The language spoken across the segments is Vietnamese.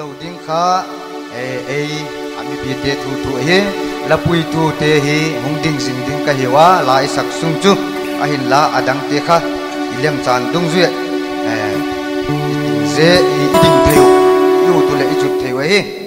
lo ding kha e anh biết bi te thu thu hi bụi tu te hi hung ding jing ding ka á, lai sak sung chu a hin la adang te kha ilem chan dung zue e ding dễ, i ding theu yêu tu le chút chut theu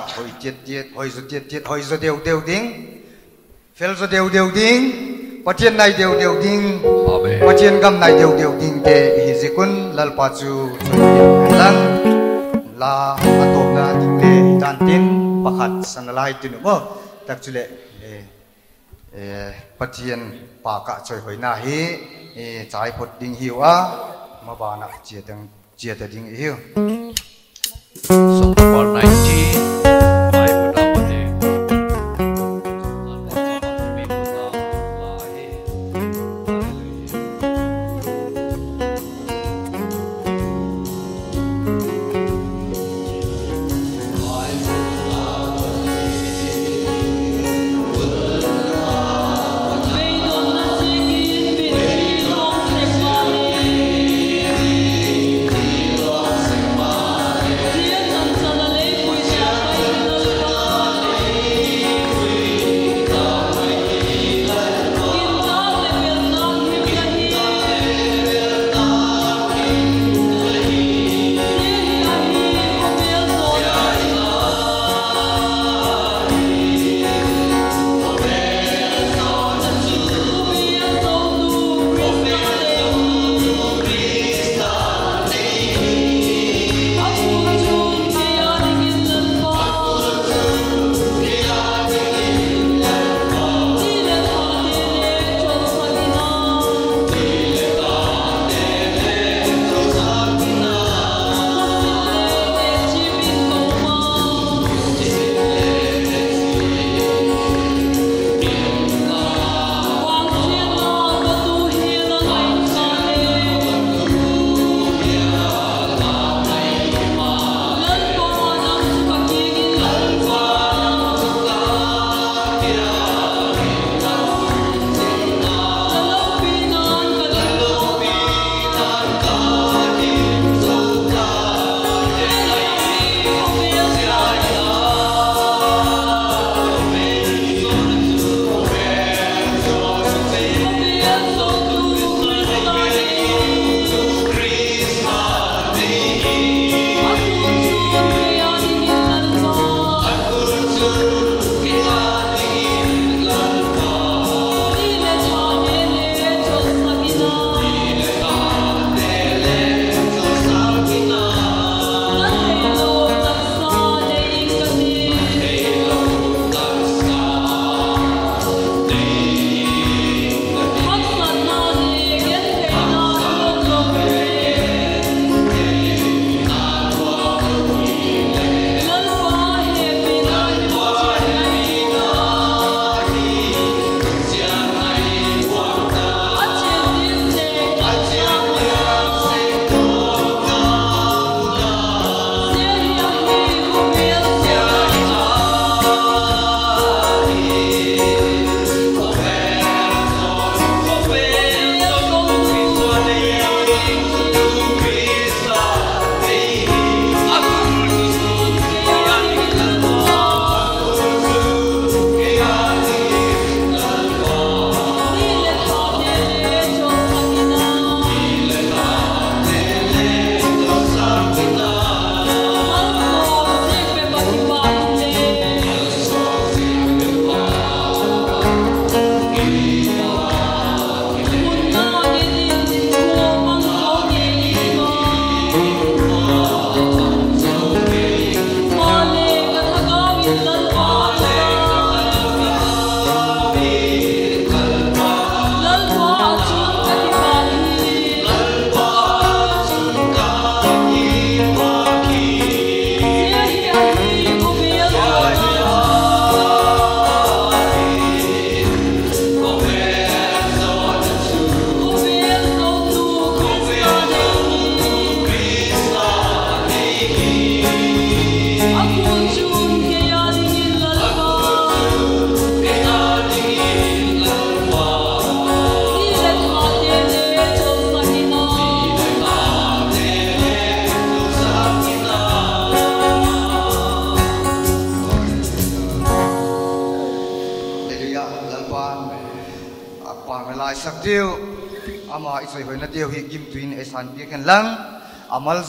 là hồi chết chết hồi rồi chết chết hồi rồi đều đều tiếng phèl rồi đều đều tiếng và trên này đều đều tiếng và trên gầm này đều đều tiếng tệ hi dị quân lal là chu lăng la atom na tiếng tệ tan tin pakhat sanalai tin mo tak chule e patien pa ka choi hoi na hi e chai phot ding hiu a ma ba na chia tang chia ta ding hiu so for này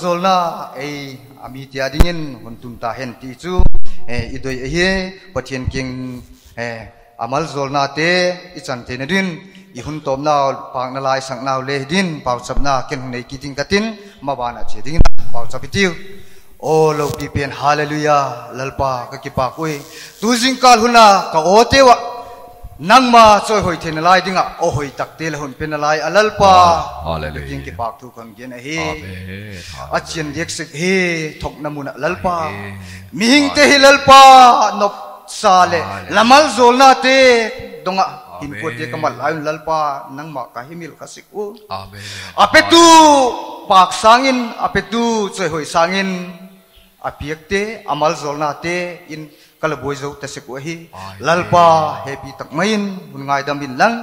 zolna e ami tia dingin huntum ta hen ti chu e idoi e hi pathian king e amal zolna te i chan te din i hun tom na pak na lai sang na le din pau chap na ken nei ki ting katin ma ba na che ding pau chap ti o lo pi pen hallelujah lalpa ka ki pa koi tu jing kal huna ka o te wa nang ma choi hoi thin lai dinga o hoi tak tel hun pin lai Alalpa, pa ah, hallelujah king ki pak tu khang gen hi a chen dek sik hi thok namuna Alalpa, pa mi hing te hi lal pa nop sale lamal zolna te donga in ko te kamal lai lal pa nang ma ka hi mil ka sik u amen ape tu pak sangin ape tu choi hoi sangin apiak te amal zolna te in kala boy zo ta se ko lalpa happy tak main hun ngai dam bin lang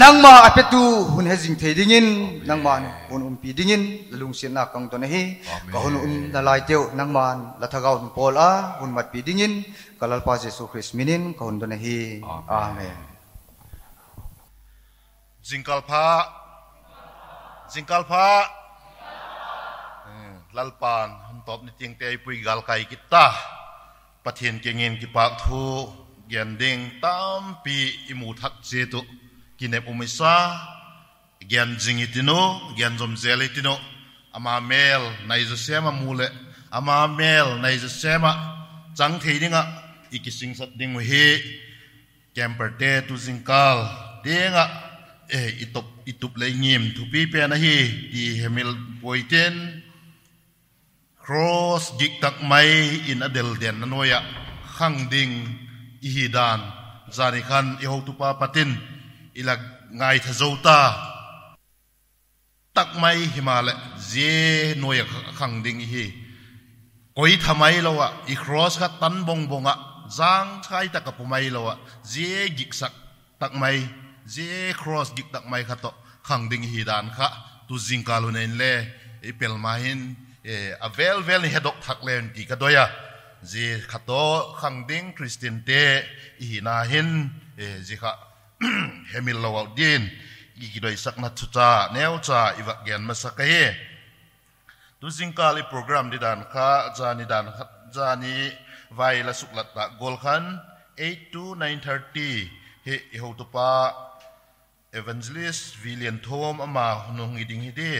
nang ma apetu hun he jing thei ding in nang man hun um pi ding in lalung sin na kang to na ka hun um na lai teu nang man la tha gaun pol a hun mat pi ding kala pa jesu christ minin ka hun to na amen jingkalpa jingkalpa eh, lalpan hun top ni tiang te pui gal kai kita ประเทศเกงเงินกิปากทูเยันเด้งตามปีอิมูทักเจตุกินเอปุมิซาเยันจิงิติโนเยันจอมเจลิติโนอามาเมลในจะเสมามูเลอามาเมลในจะเสมาจังเทดิงะอีกสิงสัดดิงเฮแกมเปอร์เตตุสิงกาลเดงะเออิตุบอิตุบเลยงิมทุปีเปียนะเฮดีเฮมิลปวยเตน cross gik tak mai in adel den na noya khang ding i hi dan zani khan i ho tu pa patin ilak ngai tha zo ta tak mai himale je noya khang ding hi koi thamai lowa i cross kha tan bong bonga zang thai ta ka pumai lowa je gik sak tak mai je cross gik tak mai kha to khang ding hi dan kha tu jing ka lu nen le i pel ma hin Eh, a vel vel hedok thak len ki ka doya ji khato khangding christian te hi na hin ji eh, kha hemil lawal din gi ki doi sakna chucha neu cha iwa gen ma saka he tu program di dan kha jani dan jani vai la suk lat ta gol khan 8 to 9:30 he ho to pa evangelist William thom ama nungi ding hi de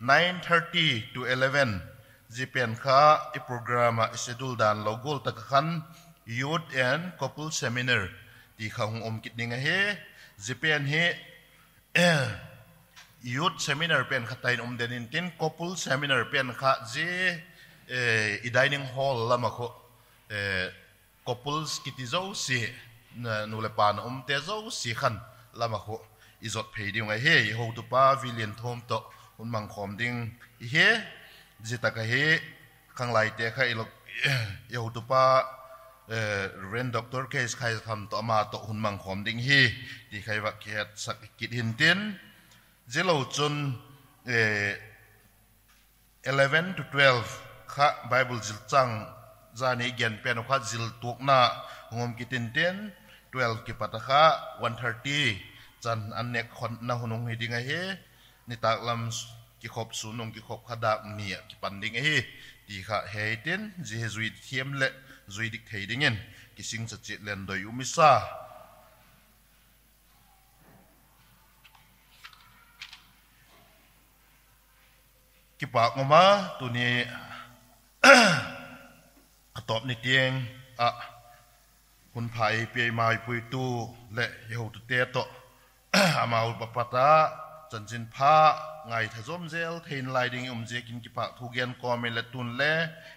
9.30 to 11 Japan ka i programa schedule dan logol takakhan youth and couple seminar ti khang om kit ninga he Japan he youth seminar pen khatain om denin tin couple seminar pen kha je i dining hall lama kho couples kitizo si nulepan om tezo si khan lama kho izot phei dinga he ho tu pa vilian thom to คุณมังคอมดิ้งเฮจิตากะเฮข้างไหลเตะใครลกเยาหุตุปาเรนด็อกเตอร์เคสใครทำต่อมาต่อหุนมังคอมดิ้งฮีที่ใครว่าเกียรสักกิจหินเตียนเจลาจนเอ่อ11 to 12ค่ะบเบิลจิลจังจานี้เกียนเป็นค่ะจิลตุกนะงมกิตินเตียน12กิปัตตะค่ะ130จันอันเนกคนนะหุ่นงหิดิงเฮนี่ตากลำกิขบสูนงกิขบขดาเมียกิปันดิงเฮตีขะเฮตินจีเฮจุยเทียมเละจุยดิกเฮดิงเงินกิสิงสจิตเลนโดยอุมิซากิปากงมาตัวนี้ตอบในเตียงอ่ะคนไผ่เปียมาปุยตู้และเยาวตุเตโตอามาอุปปตาจันจินพาไงเทะจอมเจลเทนไลดิงอมเจกินกิปะทุเกียนกอมเมลตุนเล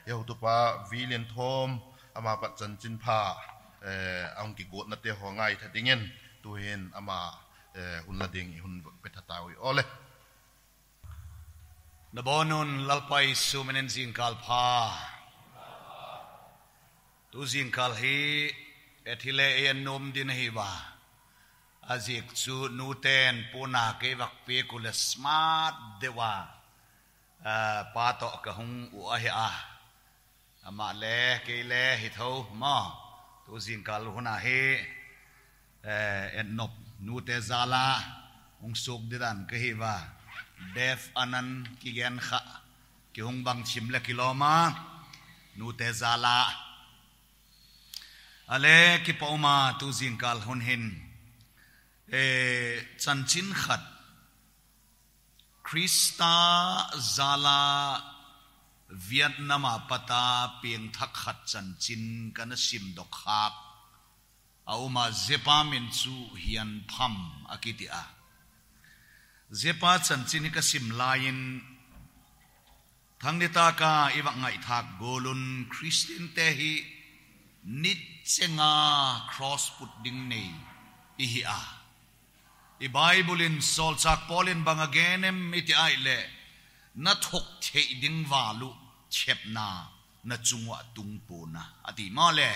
เยาวตุปาวีเลนทอมอามาปัจจันจินพาเอ่ออังกิโกนัตเตหงไงทอดิเงินตัวเห็นอามาเอ่อหุนละดิงหุนเปทตาวิโอเลนบอนุนลัลไปสุเมนจิงคาลพาตุจิงคาลฮีเอทิเลเอียนนมดินฮีบา azik chu nuten puna ke vak pe kul smart dewa pa to ka hung u a he a ama le ke le hi tho ma tu zin kal huna he en nop nu te zala ung suk de dan ke hi wa def anan ki gen kha ki hung bang chim la kiloma nu te zala ale ki pauma tu zin kal hun hin จันจินขัดคริสตาซาลาเวียดนามปตาเปียงทักขัดจันจินกันสิมดอกหักเอามาเซปาเมนซูเฮียนพัมอากิติอาเซปาจันจินกสิมลายินทั้งนิตากาอีวังไงทักโกลุนคริสตินเตฮีนิดเซงาครอสพุดดิ้งเนยอิฮิอา i bible in sol chak pol bang again em iti ai le na thok the ding walu chep na na chungwa tung po na ati ma le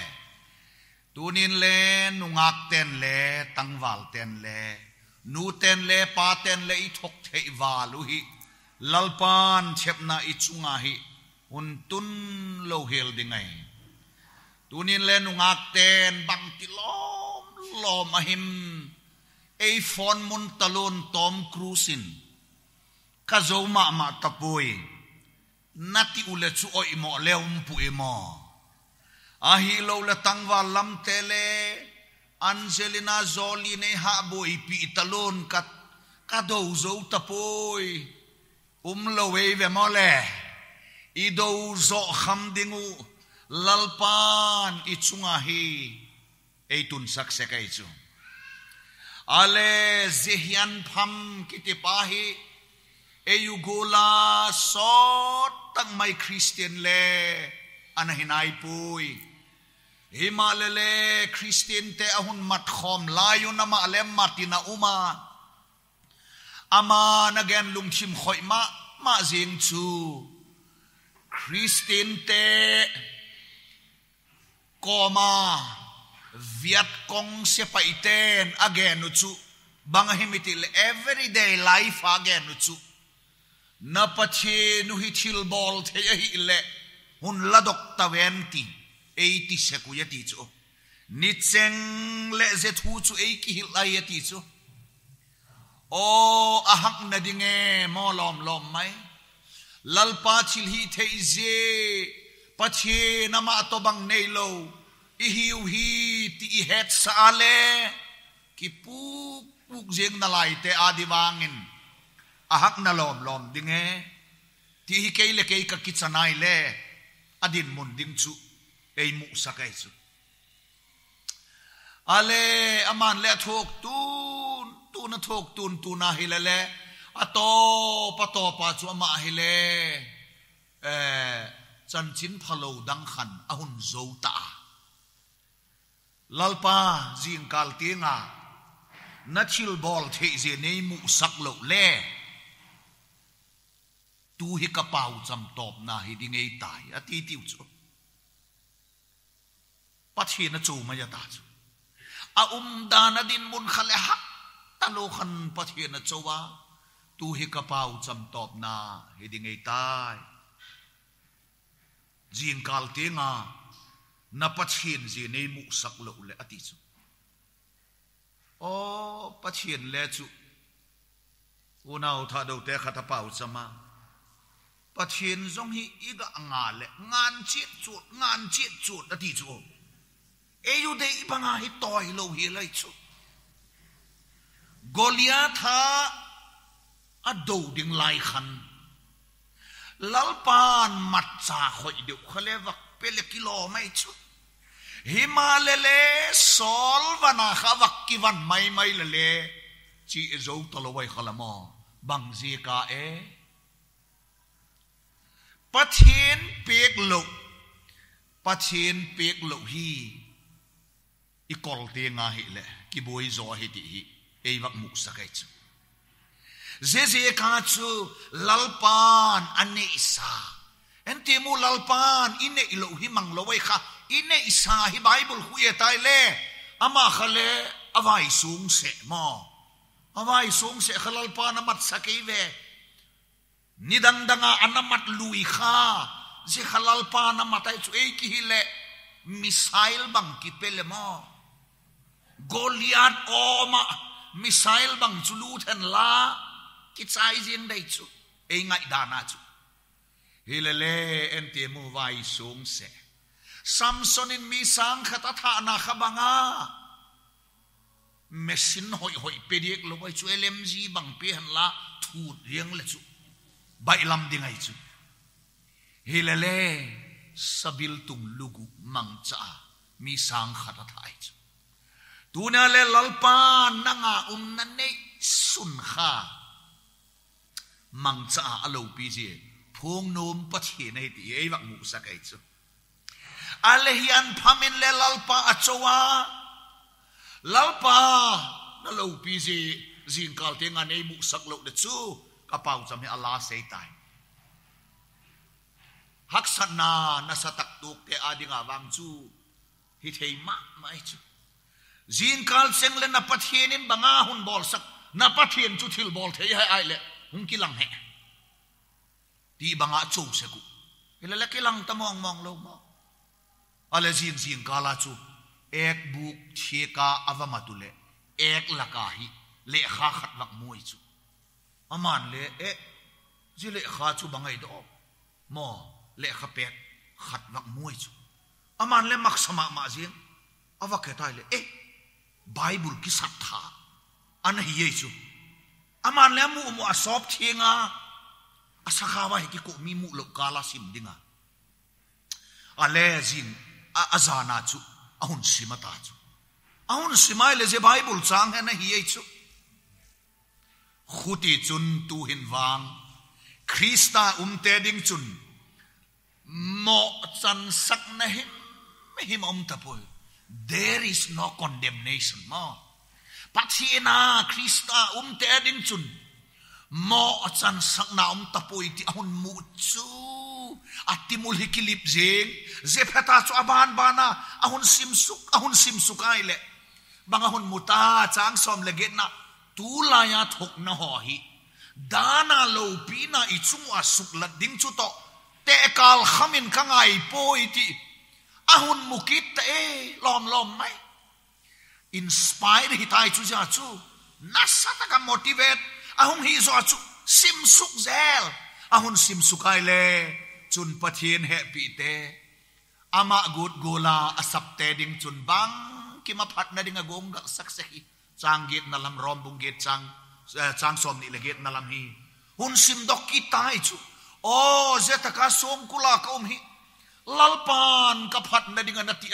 tunin le nungak ten le tang tangwal ten le nu ten le pa ten le i thok the walu hi lalpan chep na i chunga hi un tun lo hel dingai tunin le nungak ten bang ti lom lom ahim ei fon mun talon tom cruisin ka zo ma ma tapui nati ule chu oi mo leum pu emo a hi lo la tangwa lam tele angelina zoli ne ha boi pi talon kat ka do zo tapoi um lo we ve mo le i do zo kham dingu lalpan i chunga hi ei tun sak se kai chung Ale zihian pham kiti pahi Eugola sot tang mai Christian le anahinai pui Himalele Christian te ahun mat khom layu nama alem matina uma Ama nagen lungchim khoi ma ma zin chu Christian te koma Viet Cong pa iten again uchu le everyday life again uchu na pathe nu hi thil bol the ya le hun ladok ta ven ti 80 seku ya chu le zet thu chu e ki ai chu o ahak na dinge mo lom lom mai lalpa chil hi te ize. Pache nama to bang nei lo i hiu hi ti i het sa ale ki puk puk jeng na lai te adiwangin ahak na lom lom dinge ti hi ke le ke ka kitsanai le adin mun ding chu ei mu sa sakai chu ale aman le thok tu tu na thok tun tu na hi le le ato pato pa chu ama hi le eh chan chin phalo dang khan ahun zo ta lalpa jing kal tinga na chil bol the je nei mu sak lo le tu hi ka pau cham top na hi ding ei tai a ti ti chu pat hi na chu ma ya ta chu a um dan adin mun khale ha ta lo khan pat hi na chowa tu hi ka pau cham top na hi ding ei tai jing kal tinga นับพันเห็ยนจีนมุสักลุเลอติจูโอ้พัจเห็นเลจูวันอาท่าดูเตะขัดเป่าจะมาปัจเชียนจงฮีอีกอ่างาเลยงานจ็ดจุดงานจ็ดจุดอติจูเอยูเดอีปังอาฮีต่อยลวเฮลัยจูโกลิอาธาอดูดิ่งไลขันลัลปานมัดจ่าหอยเดียวเขาเลวักเปลี่ยกิโลไม่จู himalele sol và na khá vạc kỳ văn may may là lệ chỉ dấu tao lâu khá là mò bằng gì cả ế bắt hi i col tiếng à hi lệ kỳ bối gió hi tị hi ei vạc mục sắc ấy chứ dễ dễ cả chứ lalpan anh isa, sa anh timu lalpan ine ilohimang lâu ấy khác ine isa hi bible hu ye tai le ama khale avai sung se mo avai sung se khalal pa na mat sakai ve nidang danga anamat lui kha zi khalal pa na matai chu e ki hi le missile bang ki pele mo goliath o ma missile bang chu lu then la ki chai jing dai chu e ngai dana chu hi le le em mu vai sung se Samsonin mi sang khata tha na khabanga mesin hoi hoi pe diek lo bai chu lm ji bang pe han la thu riang le chu bai lam ding ai chu hilale sabil tum lugu mang cha mi sang khata tha ai chu tuna le lalpa nanga um nan nei sun kha mang cha alo pi je phong nom pa thi nei ti ei wak mu sa kai chu ale pamin le lalpa achowa lalpa na lo pi zin kal te nga nei mu sak lo de chu ka pau cham he ala sei tai hak sana na satak tuk te adinga wang chu hi thei ma mai chu zin kal seng le na pathian in banga hun bol sak na pathian chu thil bol thei hai ai le hung ki lang he ti banga chu se ku ila ki lang tamong mong lo mong ala zing zing kala chu ek buk cheka avama tule ek laka hi le kha khat wak moi chu aman le e ji le kha chu bangai do mo le kha pe khat wak moi chu aman le mak sama ma zing awa ketai le e bible ki sat tha an hi ye chu aman le mu mu asop thinga asakawa hi ki ko mi mu lo kala sim dinga ale zin a zana chu a hun sima ta chu a hun sima le je bible chang he na hi ei chu khuti chun tu hin wang krista um te ding chun mo chan sak na him him om ta poi there is no condemnation ma pathiena krista um te ding chun mo chan sak na om ta poi ti hun mu chu atimul hikilip jeng je pheta chu aban bana ahun simsuk ahun simsuk ai le banga hun muta chang som le na tu la ya thok na ho hi dana lo pi na ichung asuk la ding chu to te kal khamin khangai poi ti ahun mukit te e, lom lom mai inspire hi tai chu ja chu nasata ka motivate ahun hi zo chu simsuk zel ahun simsukai le chun pathin he pi te ama gut gola asap te ding bang kima ma nading na ding agong ga nalam sak hi chang git na lam eh, som ni le hi hun sim dok ki tai chu o je ta ka um hi lalpan ka phat na ding na ti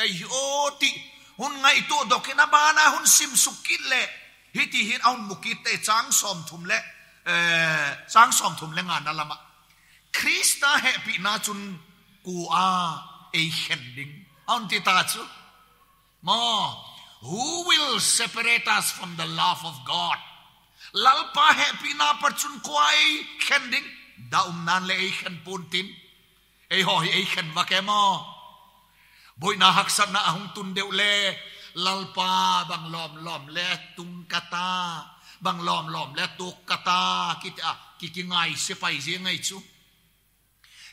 hun ngai tu dok ki na ba hun sim sukit le hiti hin aun mukite chang som thum le eh chang som thum le ngan na Krista happy na chun ku a e hending. Aun ti ta chu. Mo, who will separate us from the love of God? Lalpa happy na par chun ku a e hending. Da um nan le e hen pun tin. E ho hi e hen va ke mo. Boi na hak san na ahung tun deu le. Lalpa bang lom lom le tung kata. Bang lom lom le tuk kata. Ah, ngay se sepai zi ngay chu.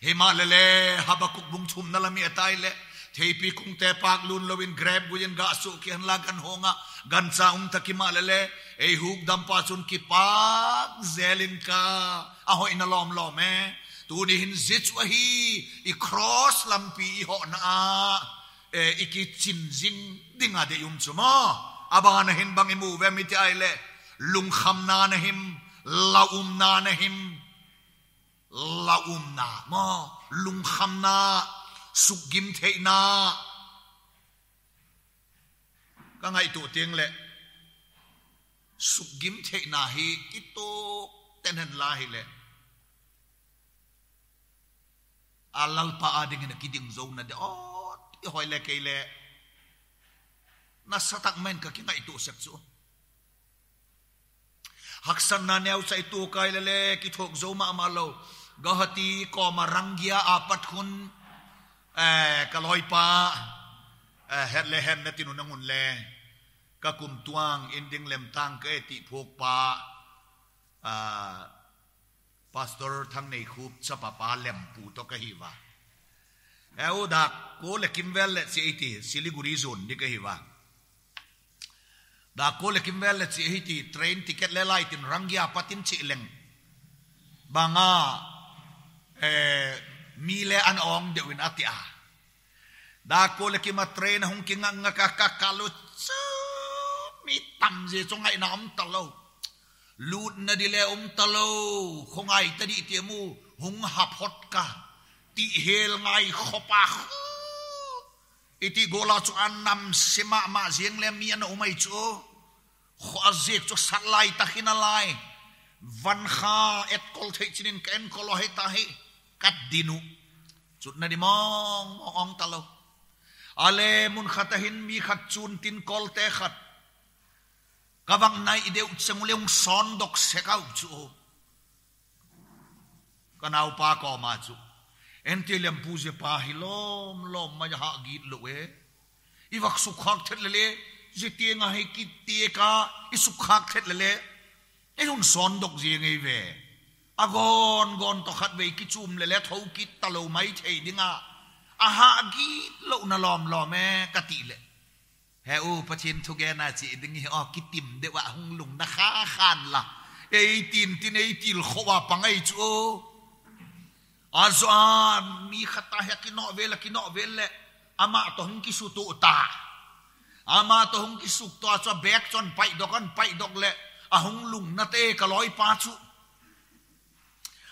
he lele habakuk bung chum nalami etai le theipi kung te pak lun lovin grab bujen ga su ki han lagan honga gan sa um taki ma ei huk dam pa sun ki pak zelin ka aho in lom lom eh? tu ni hin zits wahi i cross lampi i ho na e iki chin zin dinga de yum chuma oh? abang na hin bang imu ve mi ti le lung kham na na him laum um na na him la um na ma lung kham na suk gim the na ka ngai tu tieng le suk gim the na hi ito ten hen la hi le alal pa ading na kiding zone na de oh i hoi le ke le na satak men ka ki ngai tu sek chu haksan na neu sai tu kai le le ki thok zo ma ma lo Gahati ko marangia apat kun eh kaloi pa eh het le hem netinu nangun le ka kum tuang inding lem tang ke eti phok pa ah, pastor thang nei khup chapa pa lem pu to ka hiwa eu eh, dak ko le kimvel le si eti siliguri zone ni ka hiwa dak ko le kimvel le si eti train ticket le laitin rangia patin chi leng banga Eh, mi le an ong de win atia ah. da ko le ki ma train hong ki nga nga ka ka ka chu mi tam je chong ai na om ta lo lut na di le um ta lo khong ai ta di ti mu hong ha phot ka ti hel ngai khopa ah, iti gola chu an nam sima ma jeng le mi an umai chu kho azek chu sat lai ta khina lai van kha et kol thei chinin ken kolo hai ta he kat dinu chut na di mong mong ong talo ale mun khatahin mi khat chun tin kol te khat kawang nai ide chenguleng son dok sekau chu kanau pa ko ma chu enti lem puje pa hilom lom ma ha git lo we i wak su khak thet le le je ti nga he ki ti ka su khak thet le le ei un son dok je ve agon gon to khat ve ki chum le le tho ki talo mai thei dinga a ha gi lo na lom lo me ka ti le he u pachin thu ge na chi ding hi o ki tim de wa hung lung na kha khan la ei tin tin ei til kho wa pangai chu o azan mi khata he ki no ve la ki no ve le ama to hung ki su tu ta ama to hung ki suk to cha bek chon pai dokon pai dok le ahung lung na te ka loi pa chu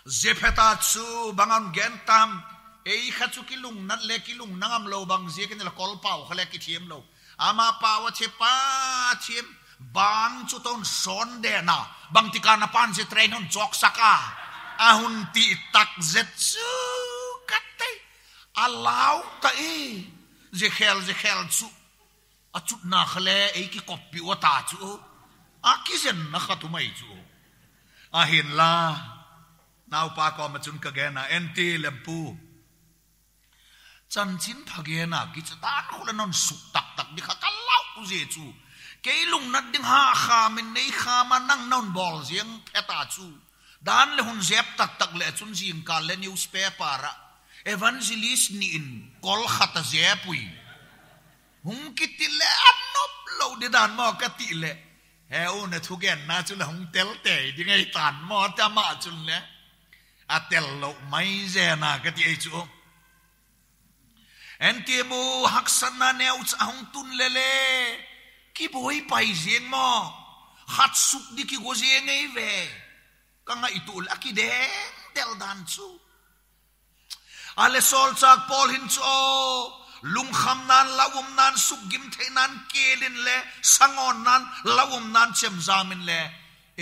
zepheta chu bangan gen tam ei kha chu ki lung nat le ki lung nangam lo bang je ken la kol pau khale ki thiam lo ama pau che pa thiam bang chu ton son de na bang tika na pan se train on chok saka ahun ti tak zet chu katai alau ta e je khel je khel chu a chut na khale ei ki copy wa ta chu a ki zen na kha tu mai chu a hin la nào pa ko ma chun ka ge na en ti lem pu chan chin pha ge na ki cha ta khu la non su tak tak ni kha ka lau tu je chu ke lung na ding ha kha min nei kha ma nang non bol jiang phe ta chu dan le hun zep tak tak le chun jing ka le newspaper ra evangelist ni in kol khata je pui hung ki ti le anop lo de dan mo ka ti le he o na thu gen na chu la hung tel te di ngai tan mo ta ma chun le a tel lo mai ze na ka ti chu en ti bu hak san na ne ut ahung tun le le ki boi pai zeng mo khat suk di ki go zeng ei ve ka nga itul akide tel dan chu ale à sol chak pol hin chu lung kham nan lawum nan suk gim the nan kelin le sangon nan lawum nan chem zamin le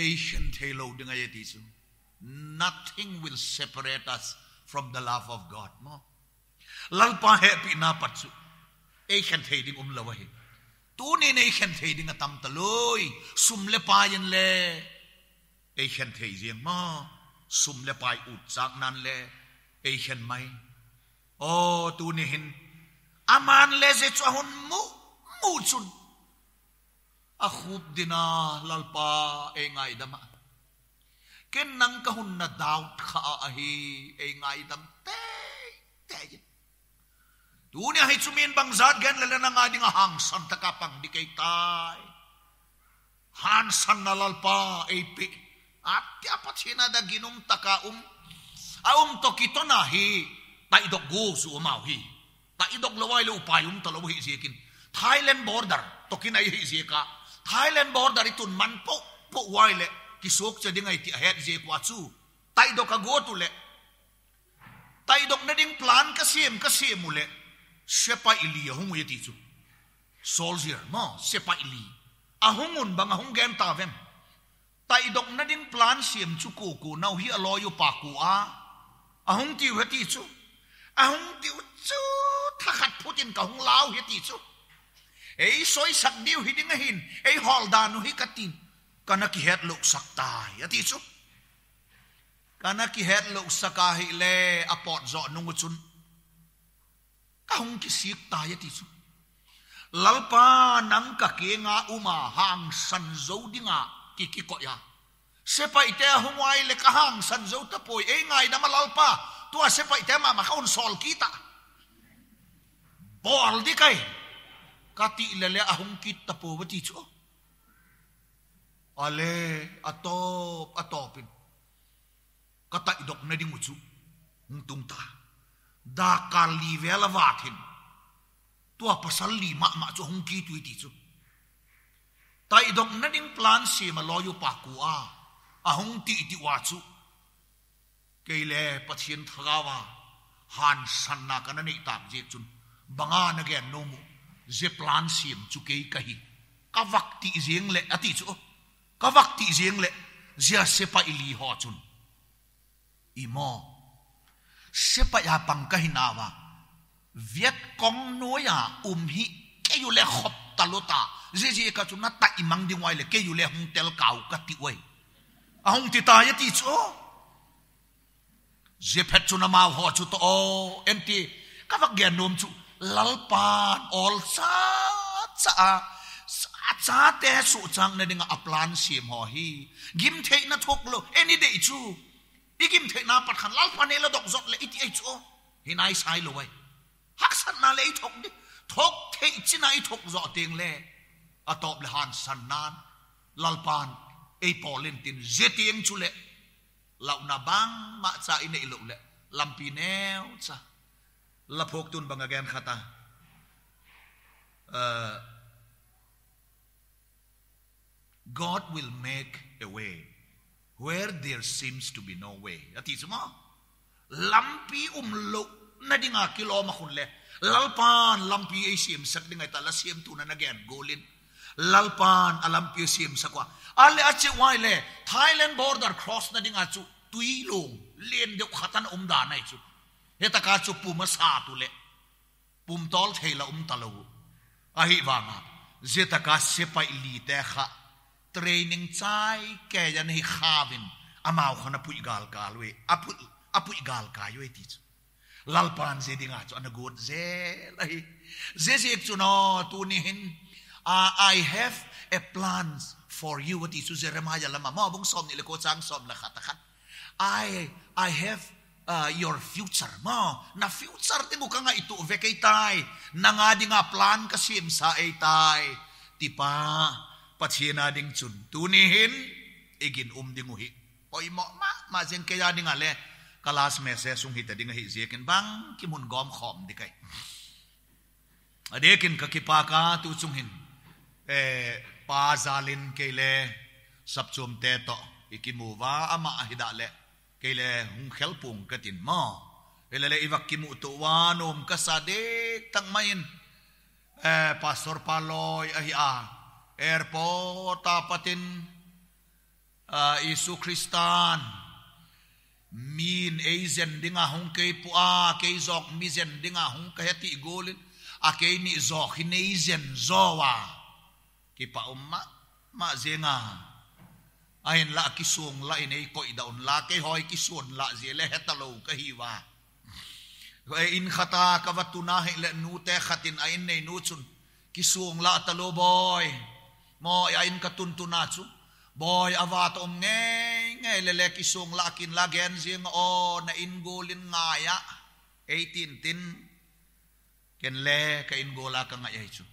asian thelo dinga ye ti chu nothing will separate us from the love of God. No. Lalpa happy na patsu. Asian trading umlawahi. Tuni na Asian trading atam taloy. Sumle payan le. Asian trading mo. Sumle pay utsak nan le. Asian may. Oh, tuni hin. Aman le zitsu ahun mu. Mutsun. Akhup dina lalpa engay ngay ken nang kahun na daut kha ahi e ngai dam te te dunia hi chumin bangzat gen lala na nga dinga hang san taka pang dikai tai han san na lalpa e pi atya pathina da ginum taka um aum to kitona hi tai dok go su mau hi tai dok lawai lo upayum to hi jekin thailand border to kinai hi jeka thailand border itun man po po wai le ki sok cha dingai ti het je kwa chu tai do ka go tu le tai dok na ding plan ka sem ka sem mu le sepa ili hung ye ti chu soldier no sepa ili ahungun bang ahung gem ta vem tai dok na ding plan sem chu ko ko nau hi aloyu pa ku a ahung ti he ti chu ahung ti chu thakhat putin ka hung lao he ti chu ei soi sak diu hi ding a hin ei hol da nu hi ka tin kana ki het lo sak tai ati chu kana ki het lo saka hi le apot zo nung chun ka hung ki sik tai ati chu lalpa nang ka ke nga uma hang san zo nga ki ki ko ya sepa ite humwai le ka hang san zo ta poi e ngai na malalpa tua sepa ite ma ma kaun sol kita bol dikai kati lele ahung kit tapo wati chu ale atop atopin kata idok na ding uchu ngtung ta da kali vela wakin tua pasal li ma ma chu hung tu ti chu ta idok na ding plan si ma loyu pa a a ti iti wa chu keile pathian thagawa han sanna kana nei tam je chun banga na ge nomu je plan sim chu ke kahi Kavakti vakti le ati chu ka vak ti jeng le zia phải ili ho chun imo sepa ya pang ka hinawa viet kong noya um hi ke yu le khop talota je je ka chuna ta imang di ngoi le ke yu le hung tel kau ka ti oi a hung ti ta ya ti cho je phet chuna mau ho chu to o em ti ka vak gen nom chu lalpan all sa cha cha te su chang na dinga aplan sim ho hi gim the na thuốc lo any eh, day chu đi gim the na pat khăn lal pane la dok zot le i ti chu hi nai sai lo wai hắc san na le thok di thok the chi na i thok zo teng le a top le han san nan lal pan e polin tin zetieng chu le lau na bang ma cha ine nei lo le lampi neo cha la phok tun bang again khata uh, ờ, God will make a way where there seems to be no way. Ati suma lampi umlo na dinga kilo makunle lalpan lampi ACM sak dinga ta lasiam tu na again golin lalpan alampi ACM sakwa ale achi wile. Thailand border cross na dinga chu tui long len de khatan umda na isu. heta ka chu puma sa tu le pum um ahi wanga zeta ka sepa ilite kha training chai ke jan hi khawin amau khona pui gal gal we apu apu gal ka yo e ti chu lalpan je dinga chu anagot je lai je je chu no tu ni hin i have a plans for you what is jeremiah lama ma bung som ni le ko chang som la khat khat i i have uh, your future mo na future ti buka nga itu vekay tay na nga di nga plan kasim sa ay tay tipa pachina ding chun tuni hin um ding uhi oi mo ma ma jeng ke ya ding ale kalas me se sung hi ta ding hi je bang ki mun gom khom dikai adekin ka kipa ka tu chung hin e pa zalin ke le sab chum te to ikimu wa ama hida le ke le hung khel pung ka tin ma ele le iwak kimu tu wa nom ka sa de tang main e pastor paloy ahi a erpo tapatin uh, ah, isu kristan min asian dinga hong ke pua ke zok mi zen dinga hong ke heti golin a ke ni zok hin asian zowa ki pa umma ma zenga ain la ki suong la in ei koi daun la ke hoi ki suon la je le hetalo ke hi ka hiwa e in khata ka watuna he le nu te khatin ain nei nu chun ki suong la talo boy mo katuntuna chu boy avat om ngay ngay lelek isung lakin lagen sing o na ingolin ngaya 18 tin ken le ka ingola ka ngaya isu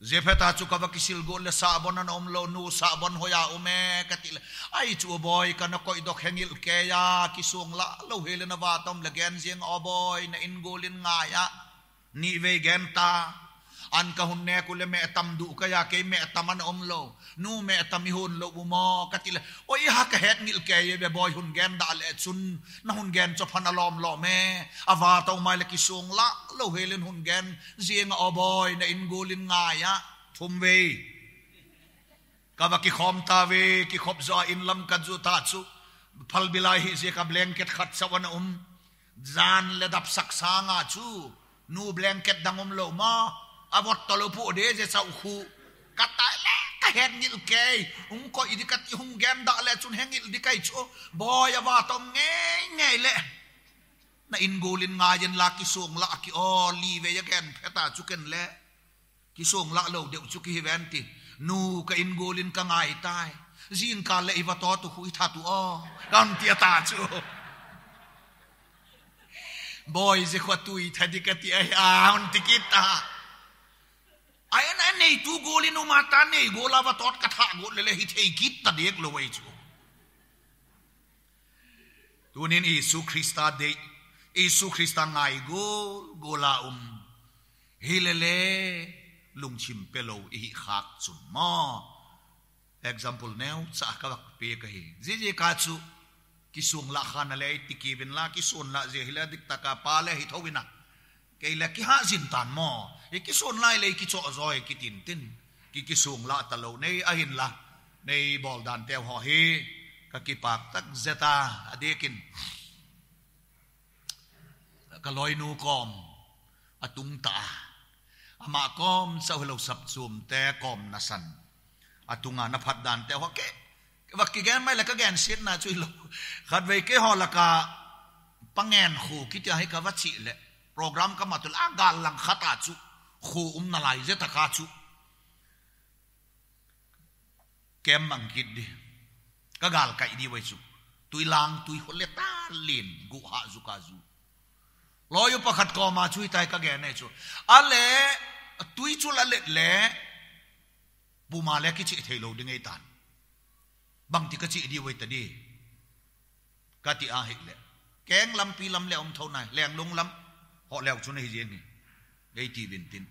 Zepeta chu ka bakisil gol le sabon na om lo nu sabon hoya ume katil ai chu boy ka na koi dok hengil ke ya kisung la lo hele na vatom lagen sing o boy na ingolin ngaya ni ve genta an ka hun ne kule me tam du ka ya ke me taman om lo nu me tam hi hun lo bu mo ka til o i ha ka het mil ke ye be boy hun gen da le chun na hun gen cho phan alom lo me awa to mai le ki sung la lo helen hun gen zieng o boy na in golin nga ya thum ve ka ba ki khom ta ve ki khop zo in lam ka zu ta chu phal bilahi je ka blanket khat sawan um zan le dap sak sanga chu nu blanket dangom lo ma avot tolopu de je sau khu katai le ka hen ngil ke um ko idi kat hung gem da le chun hengil di kai chu boy awa to nge nge le na in golin nga yen la ki song la ki o li ve ya ken pheta chu ken le ki song la lo de chu ki ven ti nu ka in golin ka ngai tai jin ka le iwa to tu hui tha tu o kan tia ta chu boy je khwatui thadikati ai a on ta आयन नहीं तू गोली mata माता नहीं गोला व तोट go lele ले हिथे गीत त देख लो वही जो तू ने यीशु ngai go gola um hilele lungchim pelo i khak chu ma example neu cha ka wak pe ka hi ji ji ka chu kisung la khana le tikibin la kisun la je hila dik taka pale hi thowina keila ki ha mo thì cái sôn lai lấy cái chỗ rồi cái tin tin cái cái xuồng lạ tà lâu này à hin la này bỏ đàn theo họ hi các cái bạc tắc zeta adikin cái lối nu com à tung ta à mà com sau hello sap zoom te com na san à tung na phát đàn theo họ cái và cái gan mai là cái gan xiết na chui lâu khát về cái họ là cả pangen khu kia hay cả vắt chị lệ program cái mà tôi ác gan lang khát à chút khu um na lai je ta kha chu kem mang kit di ka gal kai di wai chu tui lang tui le ta lin gu ha zu ka zu lo yu pakhat ko ma chui tai ka ge ne chu ale tui chu la le le bu ma le ki chi thei lo de ngai tan bang ti ka chi di wai ta di ka ti a hi le keng lam pi lam le om thau nai leng lung lam họ leo chu này hiền ge ti bin tin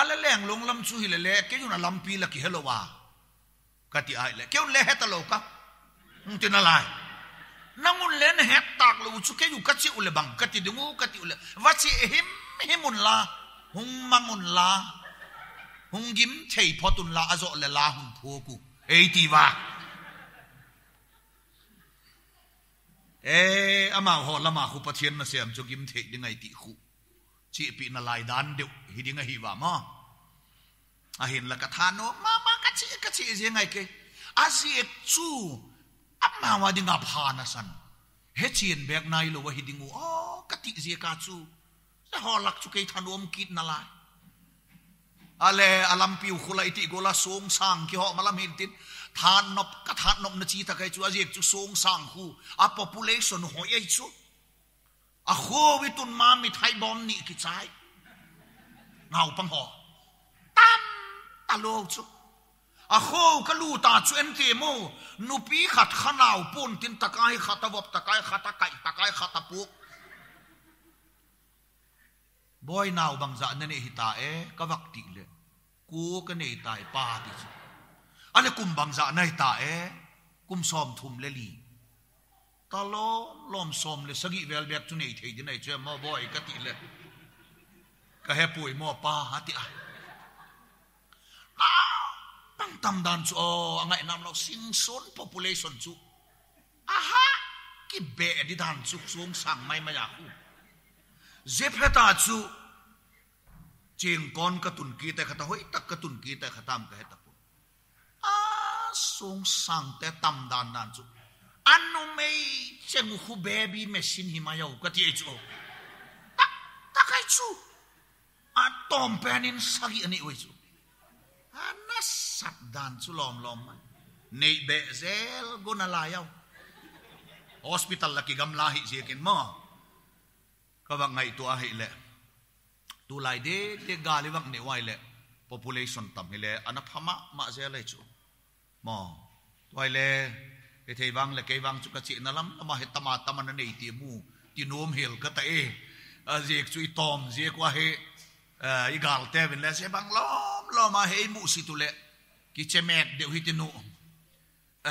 ala leng long lam chu hi le le ke juna lam pi la ki hello wa ka ti ai le ke le he ta lo ka un tin ala nangun len he tak lo chu ke ju ka chi ule bang ka ti dungu ka ti ule wa chi him himun la hung mangun la hung gim thei potun la azo le la hun phu ku ei ti wa e ama ho lama khu pathian na sem chu gim thei dingai ti khu chị bị là lại đàn điệu hi đi ngay hi vào mà à hiện là cái than nó mà mà cái chị cái chị gì ngay cái à chị chú âm mà mà đi ngập hà na san hết chuyện bẹc này lo à, hi đi ngu ô cái chị gì cả chú họ lạc chú cái than ôm kít na lại ale à, alam à, piu khula iti gola song sang ki ho malam hin tin than nop ka than nop na chi ta kai chu a jek song sang khu à population ho ye chu อะโควิตุนมามิไทยบอมนี่กิจายเงาปังหอตั้มตะโลชุอะโคกลูตาชวนเทมมนุปีขัดขนาวปุ่นตินตะกายขัดตะบตะกายขัดตะไก่ตะกายขัดตะปุกบอยนาวบางจานนี่ฮิตาเอก็วักติเลยกูก็เนี่ยตายปาดิอันนี้กุมบางจานนี่ตาเอกุมซอมทุมเลลีตลอลมสมเลยสกิเวลเบกจุนไอเทียนไอเจ้ามอบ่อยกติเลยก็แฮปุยมอป้าฮัติอ่ะตั้งตำดันสูอ๋อไงนำเราซิงซอน population สูอาฮะกิเบดิดันุูสูงสั่งไม่มาอยากอูเจ็บหตาสูเจียงก้อนกระตุนกีแต่ขตาเฮ้ยตักกระตุนกีแต่ขตามกระเฮตะปุ่นอาสูงสังแต่ตำดันดันจู anu mei chengu hu baby machine hi maya ka ti chu ta ta kai chu a tom penin sagi ani oi chu ana sat dan chu lom lom mai nei be zel gona hospital la ki gam la hi je kin ma ka wa ngai tu a hi le tu lai de te ga le wak ne wai le population tam hi le ana ma zel le chu ma wai le เอเทวังเลเกวังจุกจินัันละมาเหตมาตมันนี่ทีมูทีนูมเฮลก็ตเออเจกจุยตอมเจกว่าเฮอีกาลเตวินเลเสบังล้อมล้อมมาเฮมูสิตุเลกิเจเมกเดี๋ยวฮิตินเ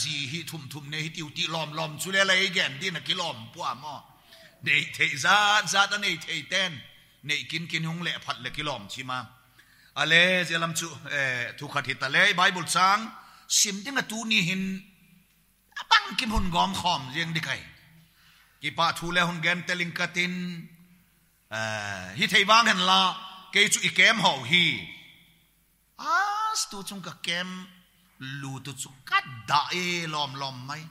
จีฮิทุมทุมเนฮิติวติล้อมล้อมสุเลเลยแก่ดีนะกล้อมปัวมอเนเทซาซาตันเนเทเตนเนกินกินหงเละผัดเละกิล้อมชิมาอะไรเจลัมจุทุกขทิตะเลยไบเบิลสังสิมติงตูนีหิน bang kim hun gom khom riêng đi kai ki pa thu le hun gem teling katin ờ, hi thei wang hen la ke chu i kem ho hi as tu chung ka kem lu tu chu ka da e lom lom mai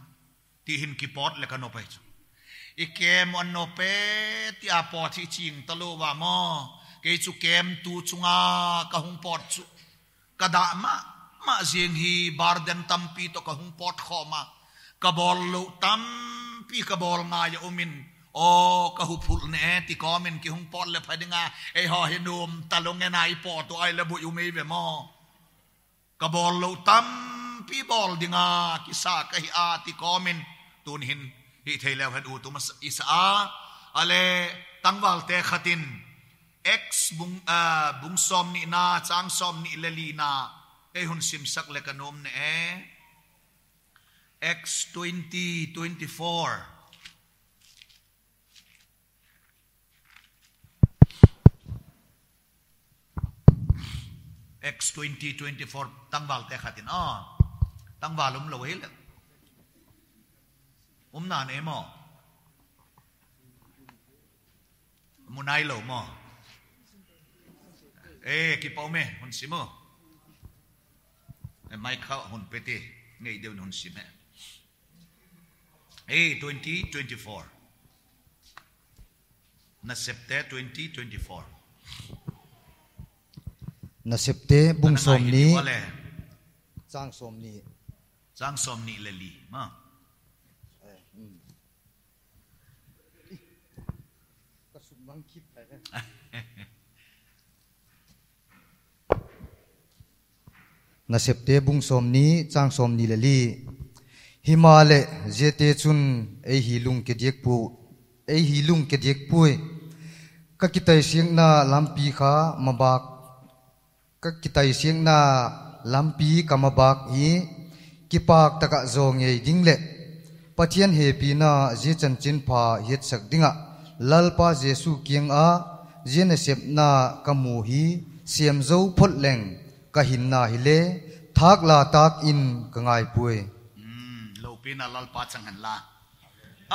ti hin ki pot le ka no pai chu i kem on no pe ti a à pot chi ching ta lo wa mo ke chu kem tu chunga ka hung pot chu ka da ma ma jing hi bar den tampi to ka hung pot kho ma กบอลลุตัมพี่กบอลงายอมินโอ้กหุพุลเนติกอมินกิหงปอนเลยพายงาไอหอเฮนุมตะลงเงนายปอตัวไอระบุยุมีเบมอกบอลลุตัมพี่บอลดิงากิสากะฮิอาติกอมินตูนหินฮิเทเลวฮันอูตุมัสอิสอาอะไรตั้งวัลเตขัดิน ex bung uh, bungsom ni na chang som ni lali na eh hun sim sak le kanom ne eh Acts 20:24. X 20:24 20, 24. Tangval te khatin. Ah. Tangval um lo hil. Um na ne mo. Munay lo mo. Eh, kipaw me. Hunsi mo. Eh, may ka hun peti. Ngay dew hun si me. A2024 20, Nasepte 2024 Nasepte bung somni sang somni sang somni leli ma kasumang kip นาเสพเตบุงสมนี้จ้างสมนีเลลี่ himale jete chun ei hilung ke diek pu ei hilung ke diek pui ka kitai siang na lampi kha mabak ka kitai siang na lampi ka mabak hi kipak taka zong ei dingle pathian he pi na je chan chin pha het sak dinga lalpa jesu kiang a jene sep na kamu hi siam zo phot leng ka hin na hile thak la tak in ka ngai pui pinalalpatsangan la.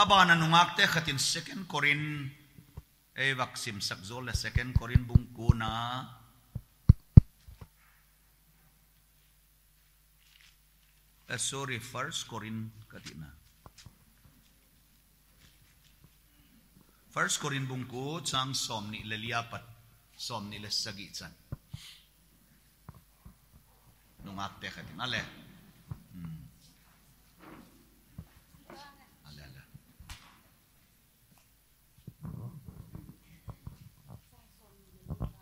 Aba na nungakte khatin second Korin e vaksim sakzol na 2 Korin bungko na uh, eh, sorry, first Korin katina. first Korin bungku chang somni ni laliapat som ni lesagitsan. Nungakte katin. Ale.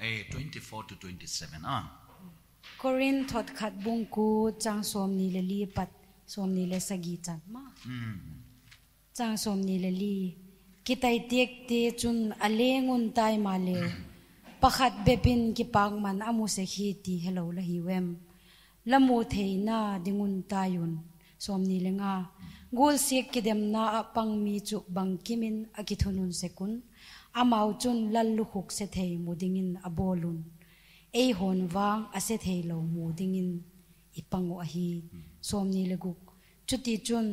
24 eh, to 27 ah. korin thot khat bung ku chang som ni le li pat sagi ma hmm. chang li kitai tek te chun alengun tai ma le hmm. pakhat bepin ki pak amu se hi ti hello la hi wem lamu theina dingun tayun somni lenga hmm. gol sik dem na pang mi chu bangkimin akithunun sekun amau chun lallu huk se thei mudingin abolun ei hon wang ase thei lo mudingin ipango ahi somni leguk chuti chun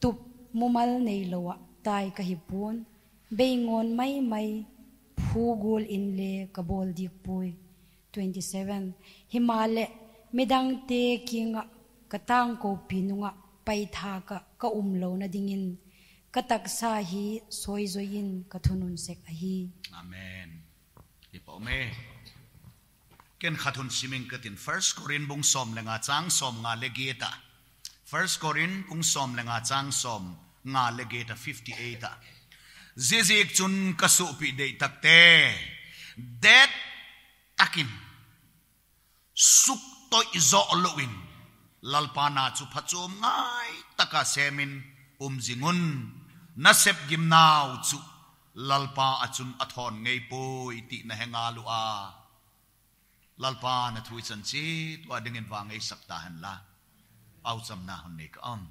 tup mumal nei lowa tai ka hi pun beingon mai mai phugol in le kabol dik pui 27 himale midang te kinga katang ko pinunga paitha ka ka umlo na dingin katak sa hi soi zoin kathunun sek a hi amen ki po me ken khathun siming katin first korin bung som lenga chang som nga legeta first korin bung som lenga chang som nga legeta 58 ta zizik chun kasu pi dei takte det takin suk toi zo luin lalpana chu phachum ngai taka semin umzingun na sep gim nau chu lalpa achun athon ngei poi ti na henga lu a lalpa na thui chan chi to ading en wang ei sakta han la au cham na hon ne ka am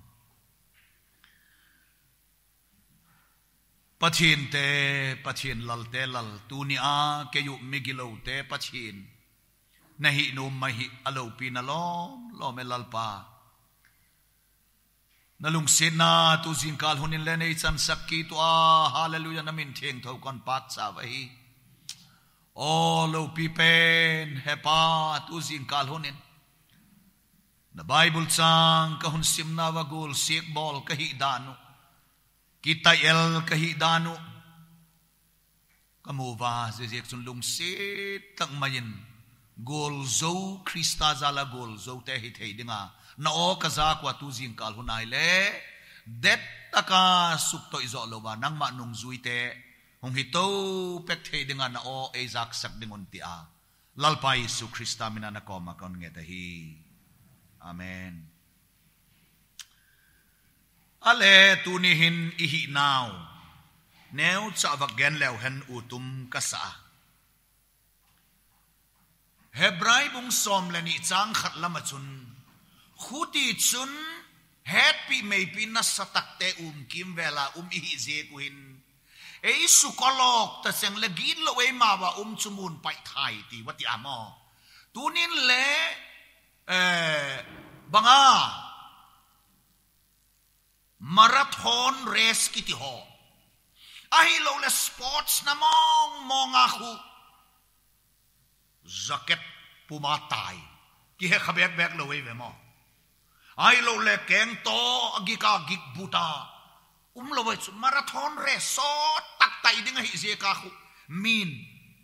pathin te pathin lal te lal tu ni a ke yu migilo te pathin nahi no mahi alo pina lom lo me lalpa na sena tu jing kal hunin le nei chan sak ki tu a hallelujah namin theng tho kon pak cha vai all lo pi pen hepa tu jing kal hunin na bible sang ka hun sim na wa gol sek bol ka hi danu kita el ka hi danu kamu va je je chun lung se tang mayin gol zo krista zala gol zo te hi thei dinga na o kazak watuzing kalhunayle det taka sukto izo loba nang manung zuite hung hito pethe dengan na o ezak sak dengan tia lalpai su krista minana ko ngetahi amen ale tunihin ihi now new sa vagen lewhen utum kasa Hebrai bung som leni chang khat lama chun khuti chun happy may pin na satak te um kim vela um i ze ku hin ei su kolok ta seng le gin lo ei ma wa um chumun pai thai ti wati amo tunin le eh banga marathon race ki ti ho ahi lo le sports na mong mong aku jacket puma tai ki he khabek bek lo ei ve mo ai lo le keng to agi ka gik buta um lo marathon re so tak tai ding hi je ka khu min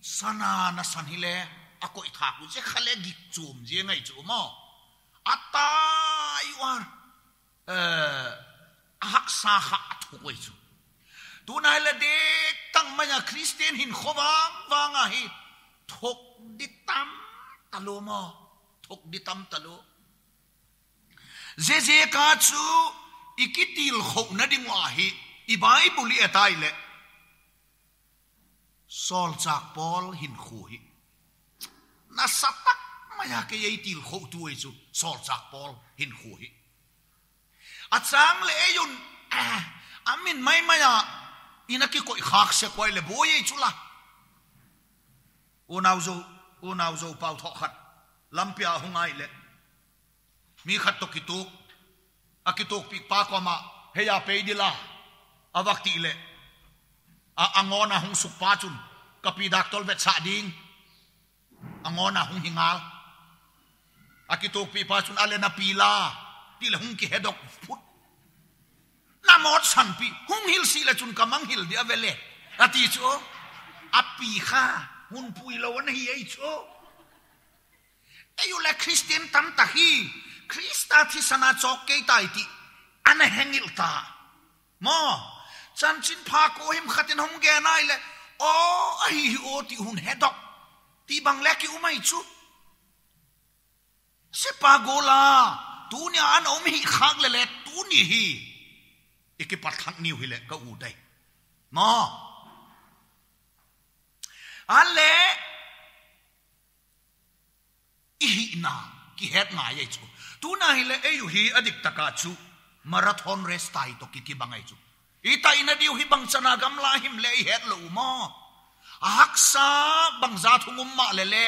sana na san hi ako i thaku je khale gik chum je ngai chu mo atai war eh hak sa ha thu wai chu tu na le de tang maya christian hin khowang wanga hi thok di tam talo mo thok di tam talo เจเจกาจูอีกทีลขบนดิงวะฮีอีบายบุลีเอตายเลสโอลจากบอลหินขู่ฮีนัสตักมายากยัยทีลขบตัวจูโอลจากบอลหินขู่ฮีอัจารยเลยยุนอามินไม่มายาอีนักกี่ก็ขากเสกไว้เลยบุยจุลาอุนาวโซอุนาวโซเป่าทอขัดลัมพยาหงายเลย mi khat to kituk a kituk pik pa ko ma heya pe dila awakti le a angona hung suk pa chun kapi dak tol vet sa ding angona hung hingal a kituk pi pa chun ale na pila ti le hung ki hedok phut na mot san pi hung hil si le chun ka mang hil di dia vele ati chu api kha hun pui lo wan hi ai chu ayu la christian tam ta hi Krista thi sana chok ke tai ti an hengil ta mo chan chin pha ko him khatin hom ge nai le o ai o ti hun he dok ti bang le ki umai chu se pa gola tu ni an om hi khak le le tu ni hi iki e pat thang ni hi le ka u dai mo ale ihi na ki het ngai ye chu tu na hi le e yu hi adik taka chu marathon race tai to ki ki bangai chu i ta ina diu hi bang chana gam la him le het lo u mo a haksa bang za thungum ma le le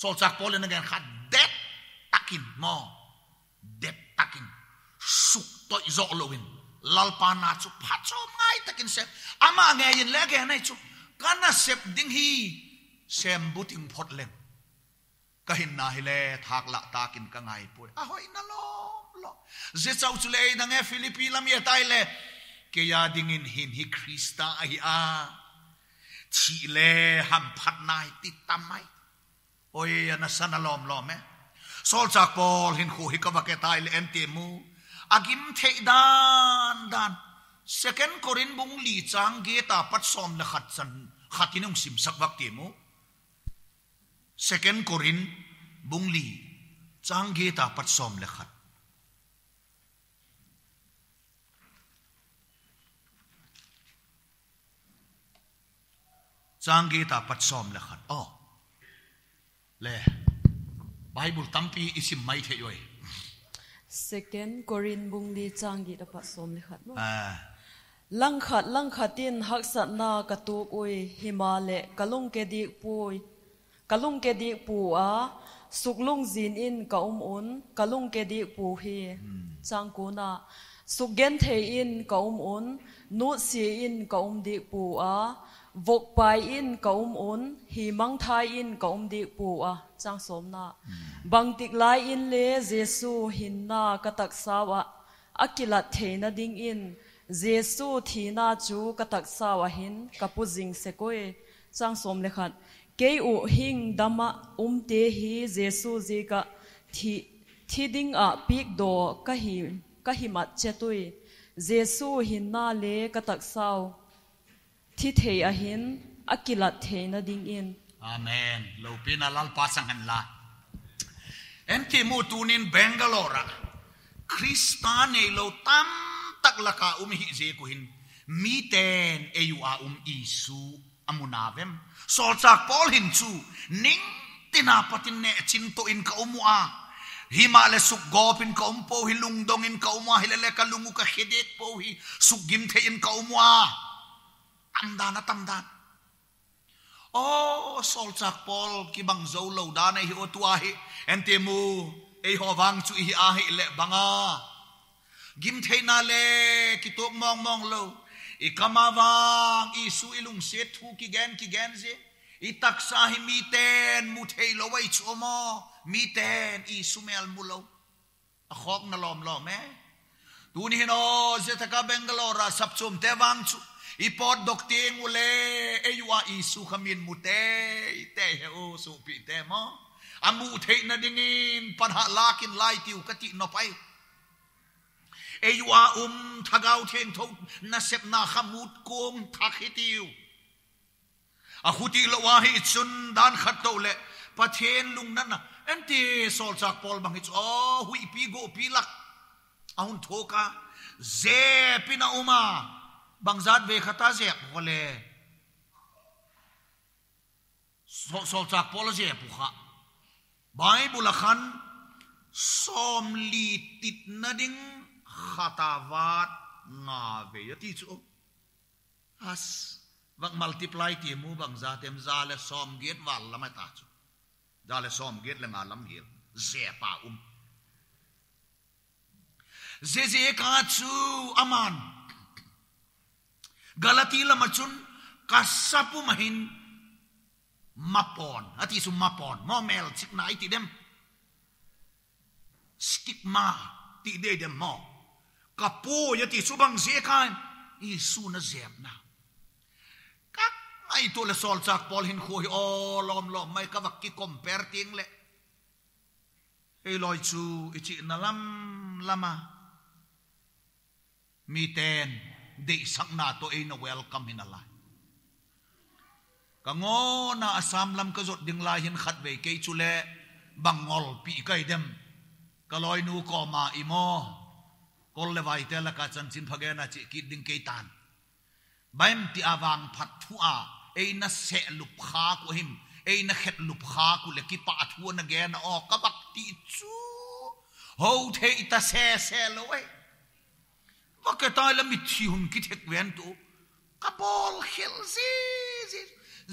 sol chak pol na gan khat det takin mo det takin suk to izo lowin lalpa na chu phacho ngai takin se ama nge yin le ge nai chu kana sep ding hi sem buting phot leng ka hin na hile thak la ta kin ka ngai pu a hoi na lo lo je chau chu le na nge philippi lam ye tai le ke ya ding in hin hi krista a hi a chi le ham phat nai ti tam mai oi na sana lom lom me sol chak pol hin khu hi ka ba ke tai le em te mu agim the dan dan second korin bung li chang ge ta pat som le khat san khatinung sim sak bak te mu second korin bungli li ta pat som le khat chang ta pat som le khat o oh, le bible tampi isim mai the yoi second korin bungli li ta pat som le khat no à ah. lăng khát lăng khát tin hắc sát na katuk oi himale kalong ke dik poi kalung ke di pu a suklung zin in ka um un kalung ke di pu hi hmm. chang ku na gen the in ka um un nu si in ka um di pu a vok pai in ka um un hi mang thai in ka um di pu a chang som na hmm. bang tik lai in le jesu hin na ka tak sawa akila the na ding in jesu thina chu ka tak sawa hin pu jing se koi chang som le khat ke u hing dama um te hi jesu je ka thi thi ding a pik do ka hi ka hi mat che tui jesu hin na le ka tak sao thi thei a hin akila thei na ding in amen lo pin alal pasang han la en ke mu tunin bengalora kristane lo tam tak laka um hi je ko hin mi ten e u a um isu amunavem solchak pol hin chu ning tina patin ne chin to in ka umua hima le suk gop in ka umpo hi lung dong in ka umwa hilele ka lungu ka khedek po hi suk gim the in ka umwa amdana oh o solchak pol ki bang zo lo da nei hi otua hi entemu ei ho wang chu hi a hi le banga gim theina le ki tok mong mong lo ikamawang isu ilung set hu kigen kigen ze itaksa hi miten muthei lowai chomo miten isu mel mulo akhok na lom lom eh? me tuni hino ze bengalora sapchum tewang chu ipot dokting ule eywa isu khamin mute te he o su pi te mo amu thei na dingin parha lakin lai tiu kati no pai เอวาอุมทากาวเทียงทนัสเซปนาขมูดกวงทักฮิติวอาคุติละวาฮิจุนดานขัดโตเละปะเทนลุงนั่นนะเอ็นตีสอลจากพอลบังฮิจโอหุยปีโกปีลักอาหุนโทกาเซปินาอุมาบังซาดเวขตาเซกโคเลสอลจากพอลเซปุขะไบบุลขันซอมลีติดนาดิง khatavat nga ve ti chu as vang multiply ti mu bang za tem za le som get wal lama ta chu za le som get le nga lam hil ze pa um ze ze ka chu aman galati lama chun kasapu mahin mapon ati su mapon mo mel chik na iti dem stigma ti de dem mo kapo ya ti subang zia i su na zem na các ai tu le sol chak pol hin khui o lom lom mai ka vak ki compare ting le e loi chu i chi na lam lama mi ten de sang na to e na welcome hin ala ka ngo na asam lam ka zot ding la hin khat ve ke chu le bangol pi kai dem kaloi nu ko ma i กอลเลวายเตลกาจันจินพเกนาจิกิดดิ้งเกตันใบมตีอาวังพัดทัวเอ็นัสเซลุบขากุหิมเอ็นักเห็ดลุบขากุเลกิปาทัวนัเแกนออกกบักตีจูโฮเทอิตาเซเซลเว้ยว่ากตายละมิชิหุนกิเทกเวนตวกบอลเฮลซีซี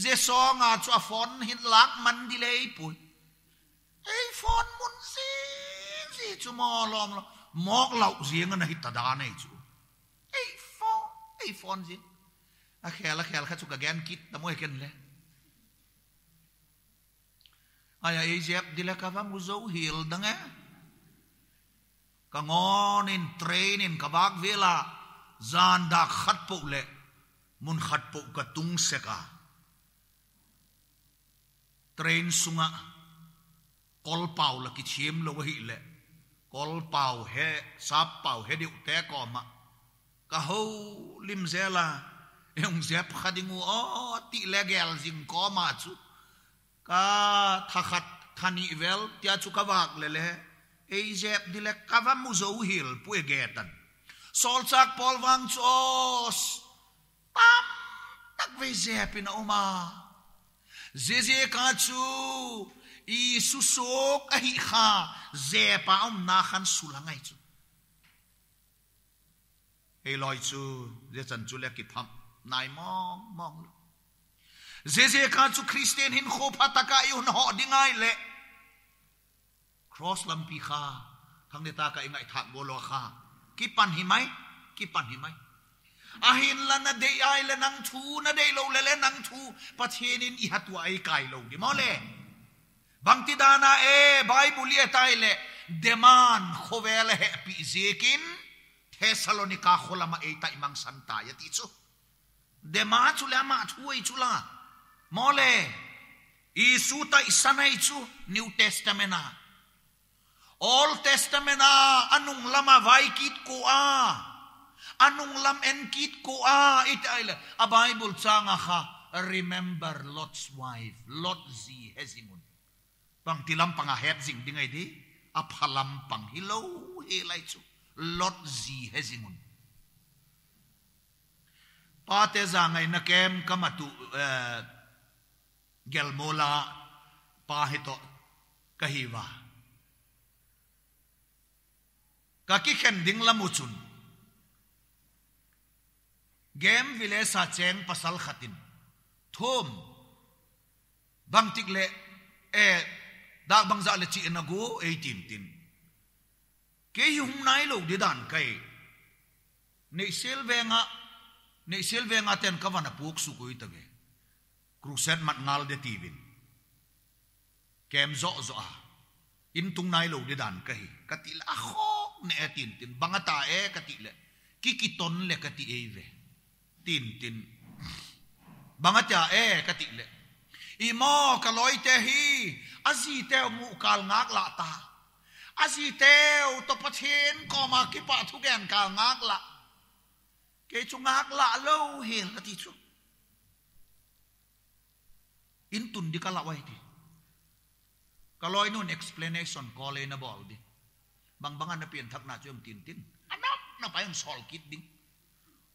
เจสองอาจจะฟอนหินลักมันดีเลยปุ่ยไอฟอนมุนซีซีจุมอลอมลอมอกเหล่าเสียงนะฮิตดานี่จูไอ้ฟอนไอ้ฟอนจีอะแค่ละแค่ละชุกแกนคิดตะมวยกันเลยอายาเอเจ็บดิละกาฟังกูโซฮิลดังไงกงอนินเทรนินกบักเวลาจานดักขัดปุกเลยมุนขัดปุกกตุงเสกาเทรนสุงะกอลเป่าละกิเชียมโลหิเล kol pau he sap pau he diu te ko ma ka ho lim zela yung zep khadingu o ti legel jing ko ma chu ka thakat thani vel tia chu ka wak le le e zep dile ka va mu zo hil pu getan sol chak pol wang chos pam tak ve zep in oma zizi ka chu isu sok a hi kha zepa om na khan sulangai chu ei loi chu je chan chu le ki pham nai mong mong je je ka chu christian hin kho pha taka yun ho dingai le cross lam pi kha thang ne ta ka ingai thak bolo kha ki pan hi mai ki pan hi mai อาหินละนะเดยไอละนังทูนะเดยโลละละนังทูปะเทนินอิหัตวไอไกลโลดิมอเล bangti dana e bible ye taile deman khovel he pi zekin thessalonica kholama e ta imang santa ya ti chu dema chu la ma thuai chu la mole isu ta isanai chu new testament a All testament a anung lama vai kit ko a anung lam en kit ko a it e aile a bible changa kha remember lot's wife lot zi hezimun pang tilam panga het jing dingai di a phalam pang hi lo he lai chu lot zi he jingun pa te za ngai na kem kamatu ờ, gelmola pa hi to kahiwa ka ki khen ding lamu chun gem vile sa cheng pasal khatin thum bangtik le e dak bang za le chi na go 18 tin ke hi hum nai lo di dan kai nei sel nga, nei sel nga ten ka wana puk su koi ta ve krusen mat ngal de ti bin kem zo zo a in tung nai lo di dan kai ka ti la kho ne e tin tin banga ta e ka ti le ki ki ton le ka ti e ve tin tin banga ta e ka ti le imo kaloi te hi azi te mu kal ngak la ta teu te u to pathin ko ma ki pa thu gen kal ngak la ke ngak la lo hi la ti chu in tun di kalau itu, ti kaloi nun explanation ko le na bol bang bang na pian thak yang tintin, anak napa yang na pa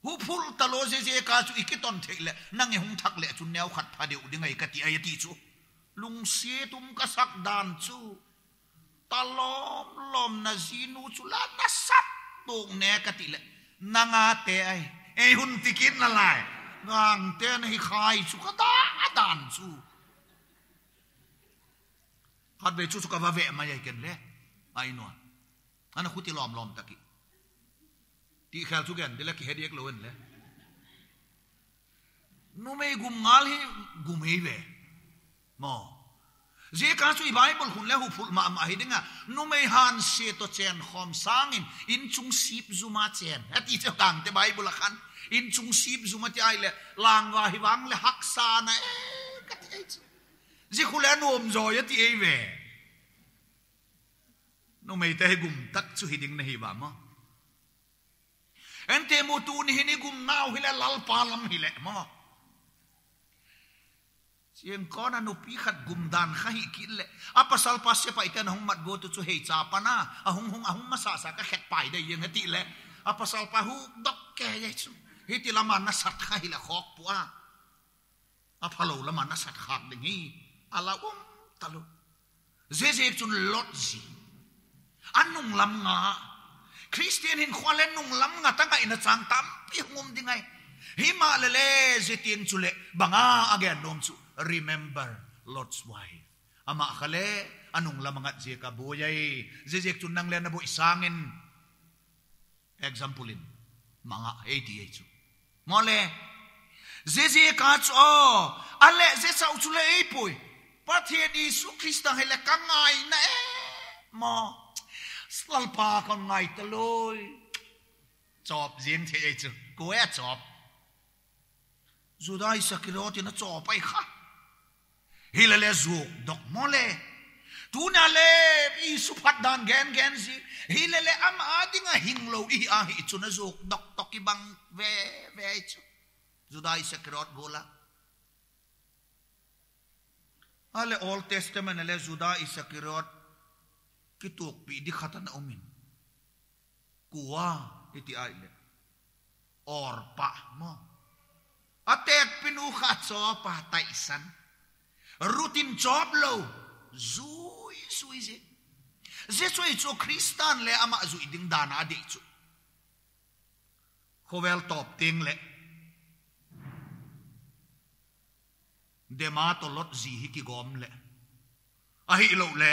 hu phul ta lo je je ka chu ikiton theile nang e hung thak le chu neu khat phadeu dingai ka ti ai ti chu lung se tum ka sak dan chu ta lom lom na zinu chu la na sat tok ne ka ti le nanga te ai e hun tikin na lai ngang te na hi khai chu ka da dan chu khat be chu chu ka va ve ma yai ken le ai no ana khuti lom lom ta taki ti khal su gan de la ki hediak loen le nu me gum ngal hi gum hi ve mo je ka su ibai bol hun le hu phul ma ma hi dinga nu me han se to chen khom sang in in chung sip zuma chen ati te kang te bai bol khan in chung sip zuma ti ai le lang wa hi wang le hak sa na e, ka ti ai je khu le nom rồi ti ai ve nu me te gum tak chu hi ding na hi ba mo Ente mutu ni hini gum nau hile lal palam hile mo. Siang kona nu pihat gum dan kahi kile. Apa sal pas siapa ikan hong mat go tu hei na, Ahung hong hong ahung masasa ka khet pai da yang hati le. Apa sal pahu dok ke yesu. Hiti lama nasat kahi le khok pua. Apa lo lama nasat khak dengi. Ala um talu. Zezek chun lot zi. Anung lam ngak. Christian hin khwa lên nung lam nga ta ngai na chang tam pi ngum ngay, hi ma le le zitin chule banga again nom chu remember lord's wife ama khale anung lamanga je ka boyai je je chu nang le na bo isangin example in manga 88 chu mole je je ka chu ale je chau chule ei poi pathian isu krista hele kangai na e mo sal pa con ngai ta loi chop ziem the ei chu ko ya chop judai sakiro tin chop ai kha hilale dok mole tuna le i su dan gen gen si hilale am adinga hinglo i a hi chuna zu dok tok bang ve ve chu judai sakiro gola Ale Old Testament ale Judah Isakirot kituk pi di khatan omin kuwa ai le, or pa mo pinu khát cho pa san, rutin job lo zui zui ze ze zui cho kristan le ama zui ding dana de chu khovel top ting le dema to lot zi hi ki gom le ahi lo le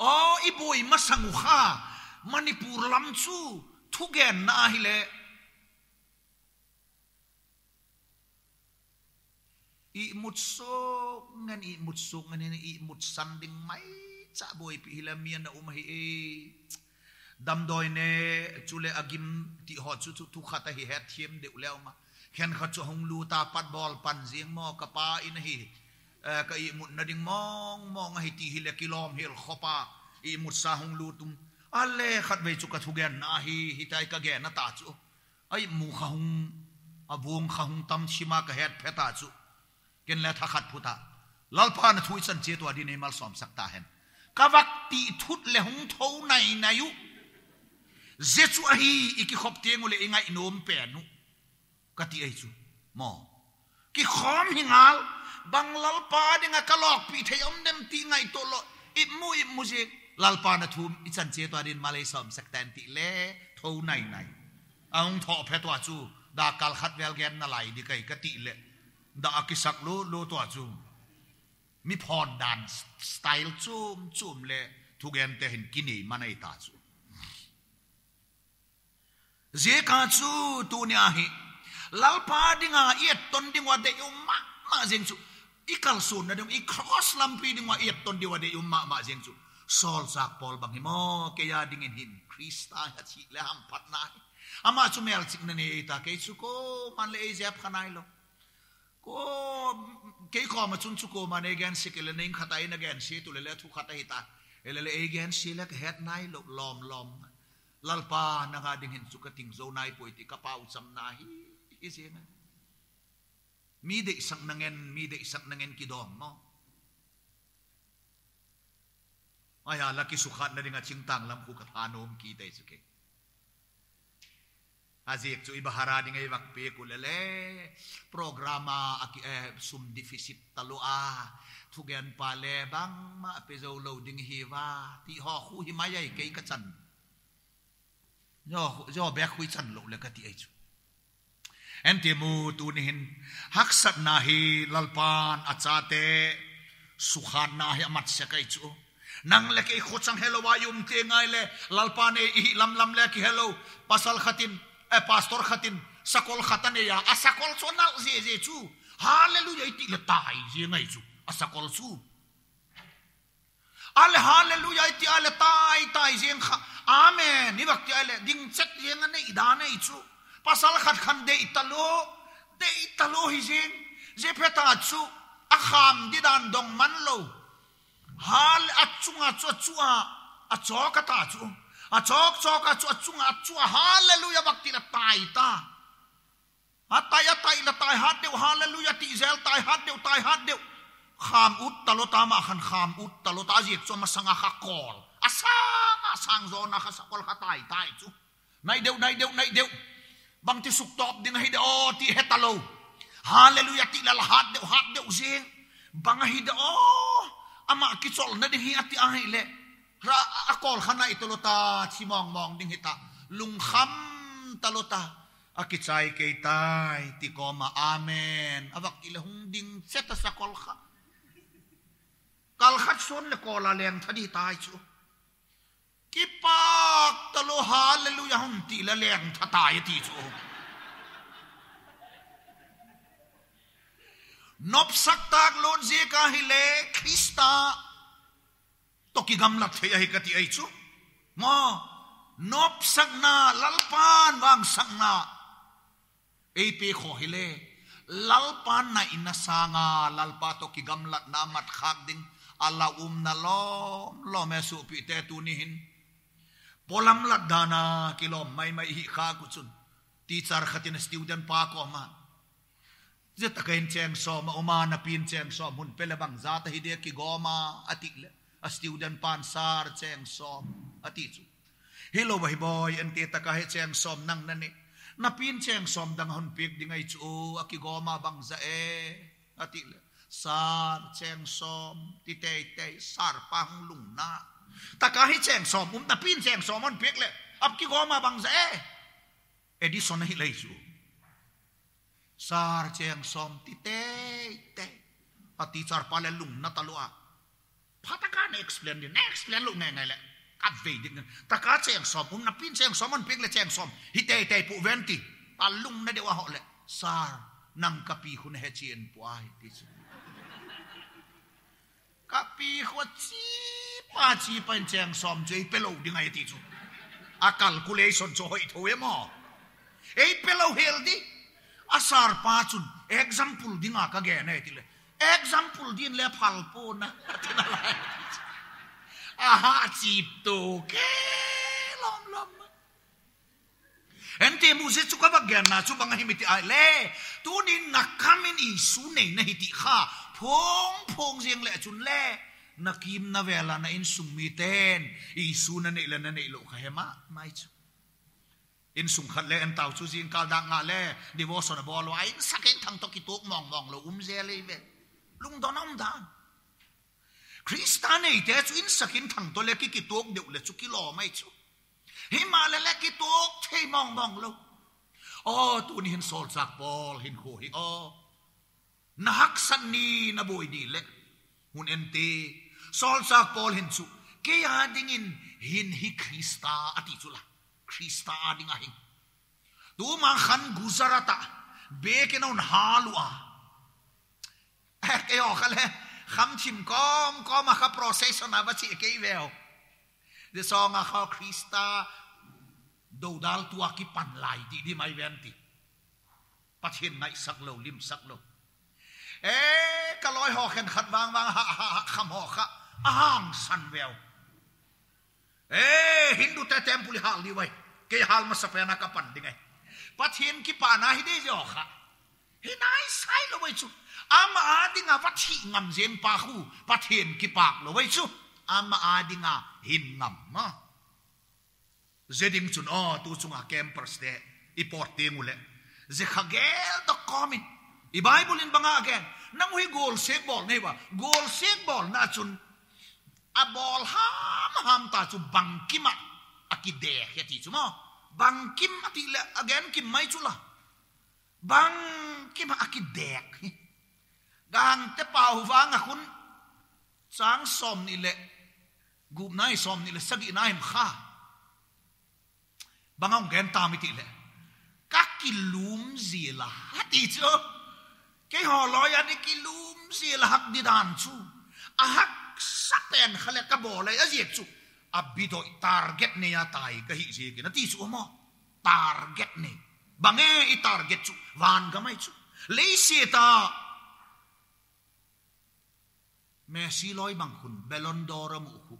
o i boi ma sang kha manipur lam chu gen na hile le i mut so ngan i mut so ngan ni i mut san mai cha boi pi la mian na um hi e dam doi ne chu agim ti ho chu chu thu kha hi het thiam de u ma khen kha chu hong lu ta pat bol pan jiang mo ka pa in hi ka i mut na ding mong mong hi ti hil kilom hil khopa i mut sa hung lutum ale khat ve chu ka thu gen na hi hi tai ka gen na ta chu ai mu kha hung abung kha hung tam shima ka het pheta chu ken la tha khat phuta lalpa na thui san che to di ne mal som sakta hen ka wak ti thut le hung tho nai na yu ze chu a hi iki khop te ngule ingai nom pe nu ka ti ai chu mo ki khom hingal bang lalpa dinga kalok pi thei om dem ti ngai to lo i mu i mu ji lalpa na thu i chan che to rin malai som sak tan ti le tho nai nai aung tho phe to chu da kal khat vel gen na lai di kai ka ti le da akisak lu lu to chu mi phon dan style chum chum le thu gen te hin kini manai ta chu zê ka chu tu nia hi lalpa dinga yet ton dingwa de yo ma ma jeng chu ikal sun na i cross lampi ding wa iat ton diwa de umma ma ma jeng chu sol sak pol bang himo ke ya ding in hin krista ya chi le ham pat na ama chu mel chik na ne ta ke chu ko man le jap khanai lo ko ke ko ma chun chu ko man again sikil ne ing khatai na again si tu le le thu khatai ta le le again si le head nai lo lom lom lalpa na ga ding hin chu ka ting zo nai poiti ka pau cham na hi hi se na Mide isang nangen, mide isang nangen kidom, no? Aya, laki sukat na rin at singtang lam kukat hanom kita isuke. Azik, so ibahara ni ngay wakpi kulele, programa aki eh, sumdifisit talua, ah. tugen pale bang maapizaw loading hiwa, ti ho ku himayay kay katsan. Yo, yo, bek kuy chan lo le kati ay em ti mu tu ni hin hak sat lalpan achate suhan nahi amat se kai chu nang le ke kho chang hello wa yum te ngai le lalpan e hi lam lam le ki hello pasal khatin e pastor khatin sakol khatan e ya asakol so na je je chu hallelujah ti le tai je ngai chu asakol chu al hallelujah ti al tai tai jeng kha amen ni bakti ale ding chet jeng e ne idane chu pasal khat khan để italo de italo hi jing je pheta chu a kham di dan dong man lo hal achunga chu chua a chok ta chu a chok chok a chu achunga chu hallelujah bhakti la tai ta a tai a tai la tai hat deu hallelujah ti zel tai hat deu tai hat deu kham ut talo ta ma khan kham ut talo ta ji chu ma sanga kha kol asa sang zo na kha sakol kha tai tai chu nai deu nai deu nai deu Bang ti suktop ding o ti hetalo. Hallelujah ti lalahad de hat de using. Bang o. Oh, ama kisol na ding hiati ahile. Ra akol hana itulota simong mong ding hita. Lungkham talota. Akitsay kay tay, ti koma, amen. Awak ilahong ding seta sa kolka. Kalhat son le kola leng tadi ta so. کی پاک تلو یا ہم تیل لین تھتائی تیسو ہوگی نوپ سکتا گلون زی کا ہی لے کھیستا تو کی گم لگ تھے یہی کتی ای چو مو نوپ سکنا للپان وانگ سکنا ای پی خو ہی لے للپان نا انہ سانگا للپا تو کی گم لگ نامت خاک دن اللہ امنا لوم لوم ایسو پیتے تو نہیں Polam ladana kilo kilom mai mai hi kha ku chun teacher khatin student pa ko ma je takain cheng so ma oma na pin cheng so mun pelabang zata hi ki goma atik a student pan sar cheng so ati hello boy boy an te taka he cheng som nang nani na pin cheng som dang hun pik dingai chu a ki goma bang za e ati sar cheng som ti te te sar pang lung na ตะกาให้แจงสอบผุมตะพินแจงสอบมันเพียกเลยอับกี่กอมาบังเซเอ็ดิสันให้เลยจูสาร์แจงสอบติเตเตปฏิจารพาเลลุงนัตลัวพัตการ e อธิบายดิ explain ลุงไงไงแหละอัดเวดิเงตะกาแจงสอบผุมตะพินแจงสอบมันเพียกเลยแจงสอบฮิเตเตปุเวนติปาลุงนั่นเดียวว่าเหรอเลยสาร์นังกะปีคุณเฮจียนปวยที่สุดกะปีขวดจี ba chi bên chàng xóm chơi bê lâu đi ngay tí chú a calculation cho hội thôi e em à ấy bê lâu hiểu đi a sar pa chun example đi ngay cái ghé này thì example đi lẹ phal po na thế nào lại a ha chi tô kê lom lom Ente mu se chuka ba gen na chu bang himiti ai le tu ni nakamin i su nei na hiti kha phong phong jeng le chun le นักยิมนักเวลานอินสุมีเตนอีสูนันเอลนนันเอลุขเฮมาไม่ชัวอินสุขัดเลอันเต้าชูจีนกาดังงาเลดีวอสนบอลไว้สักเองทางตกิตุกมองมองลอุ้มเจลีเวลุงโดอนอมดานคริสตานี่เตอินสักเองทางตัวเล็กิกิตุกเดือดเลชุกิโลไม่ชัวเฮมาเลเลกิตุกเทมองมองลโอ้ตัวนี้เห็นโซลจากบอลเห็นโคฮิโอ้นักสันนีนบุยดีเล็กหุ่นเอ็นตี solsak pol hin chu ke ya ding in hin hi krista ati chula krista ding a hin tu ma khan gujarata be ke non halwa ke yo khale kham chim kom kom a kha procession a ba chi ke veo de song a kha krista do dal tua ki pan lai di di mai ven ti pathin nai sak lo lim sak lo เอ๊ะก็ลอยหอเข็นขัดวางวางฮะฮะฮะคำหอค่ะ ahang san veo e hindu te tempuli hal di wai ke hal ma sapena ka pan dingai pathin ki pana hi de jo kha hi nai sai lo wai chu ama adinga wathi ngam zen pa khu pathin ki pak lo wai chu ama adinga hin ngam ma zedim chun o oh, tu chunga campers de iport te ngule ze khagel the comment i bible in banga again nang hui goal set ball nei ba goal set ball na chun abol ham ham ta chu bang kim a aki de he ti chu mo bang kim a ti le again kim mai chu la bang kim a aki de gang te pa hu wa nga khun chang som ni le gup nai som ni le sagi na im kha bang ong gen ta mi ti le các lum lúm la là hát đi chứ cái họ nói anh cái lum gì la hắc đi đàn chú à hắc sapen khale ka bo lai a zet chu a bidoi target ne ya tai ka hi ji ki na ti chu mo target ne bange i target chu van ga mai chu le si ta Messi loi bang khun Ballon d'Or mu khu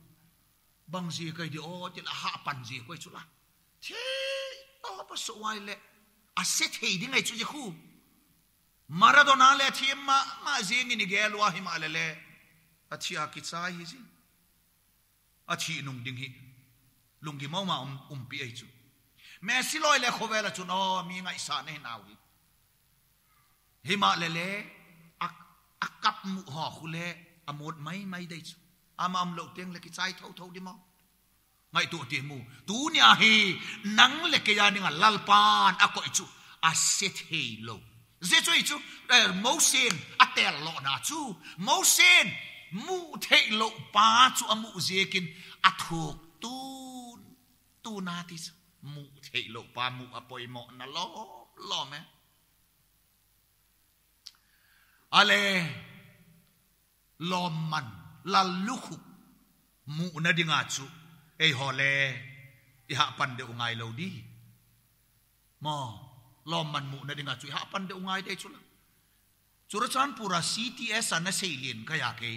bang gì cái điều chỉ là hạ pan gì quay chu là thế đó bắt số ai lệ à sẽ thấy đi ngay chu chứ khu Maradona lệ thì ma mà gì ni ghé loa hi mà chi achia ki chai hi ji chi nung ding hi lungi mau ma um um pi ai chu me si loi le khovela chu no mi ngai sa ne nau hi hima le le ak akap mu ho khu khule amot mai mai dei chu am am lo teng le ki chai thau thau di mo ngai tu ti mu tu nya hi nang le ke ya ni lalpan akoi chu a set hei lo zechu chu eh, mo sen atel lo na chu mo sen mu thei lo pa chu amu zekin athuk à, tu tu na ti mu thei lo pa mu apoi mo na lo lo me ale lom man la lukhu mu na dinga chu e le i ha pan de ungai lo di mo lom man mu na dinga chu ha pan de ungai de chu la churachan pura cts an na seilin kaya ke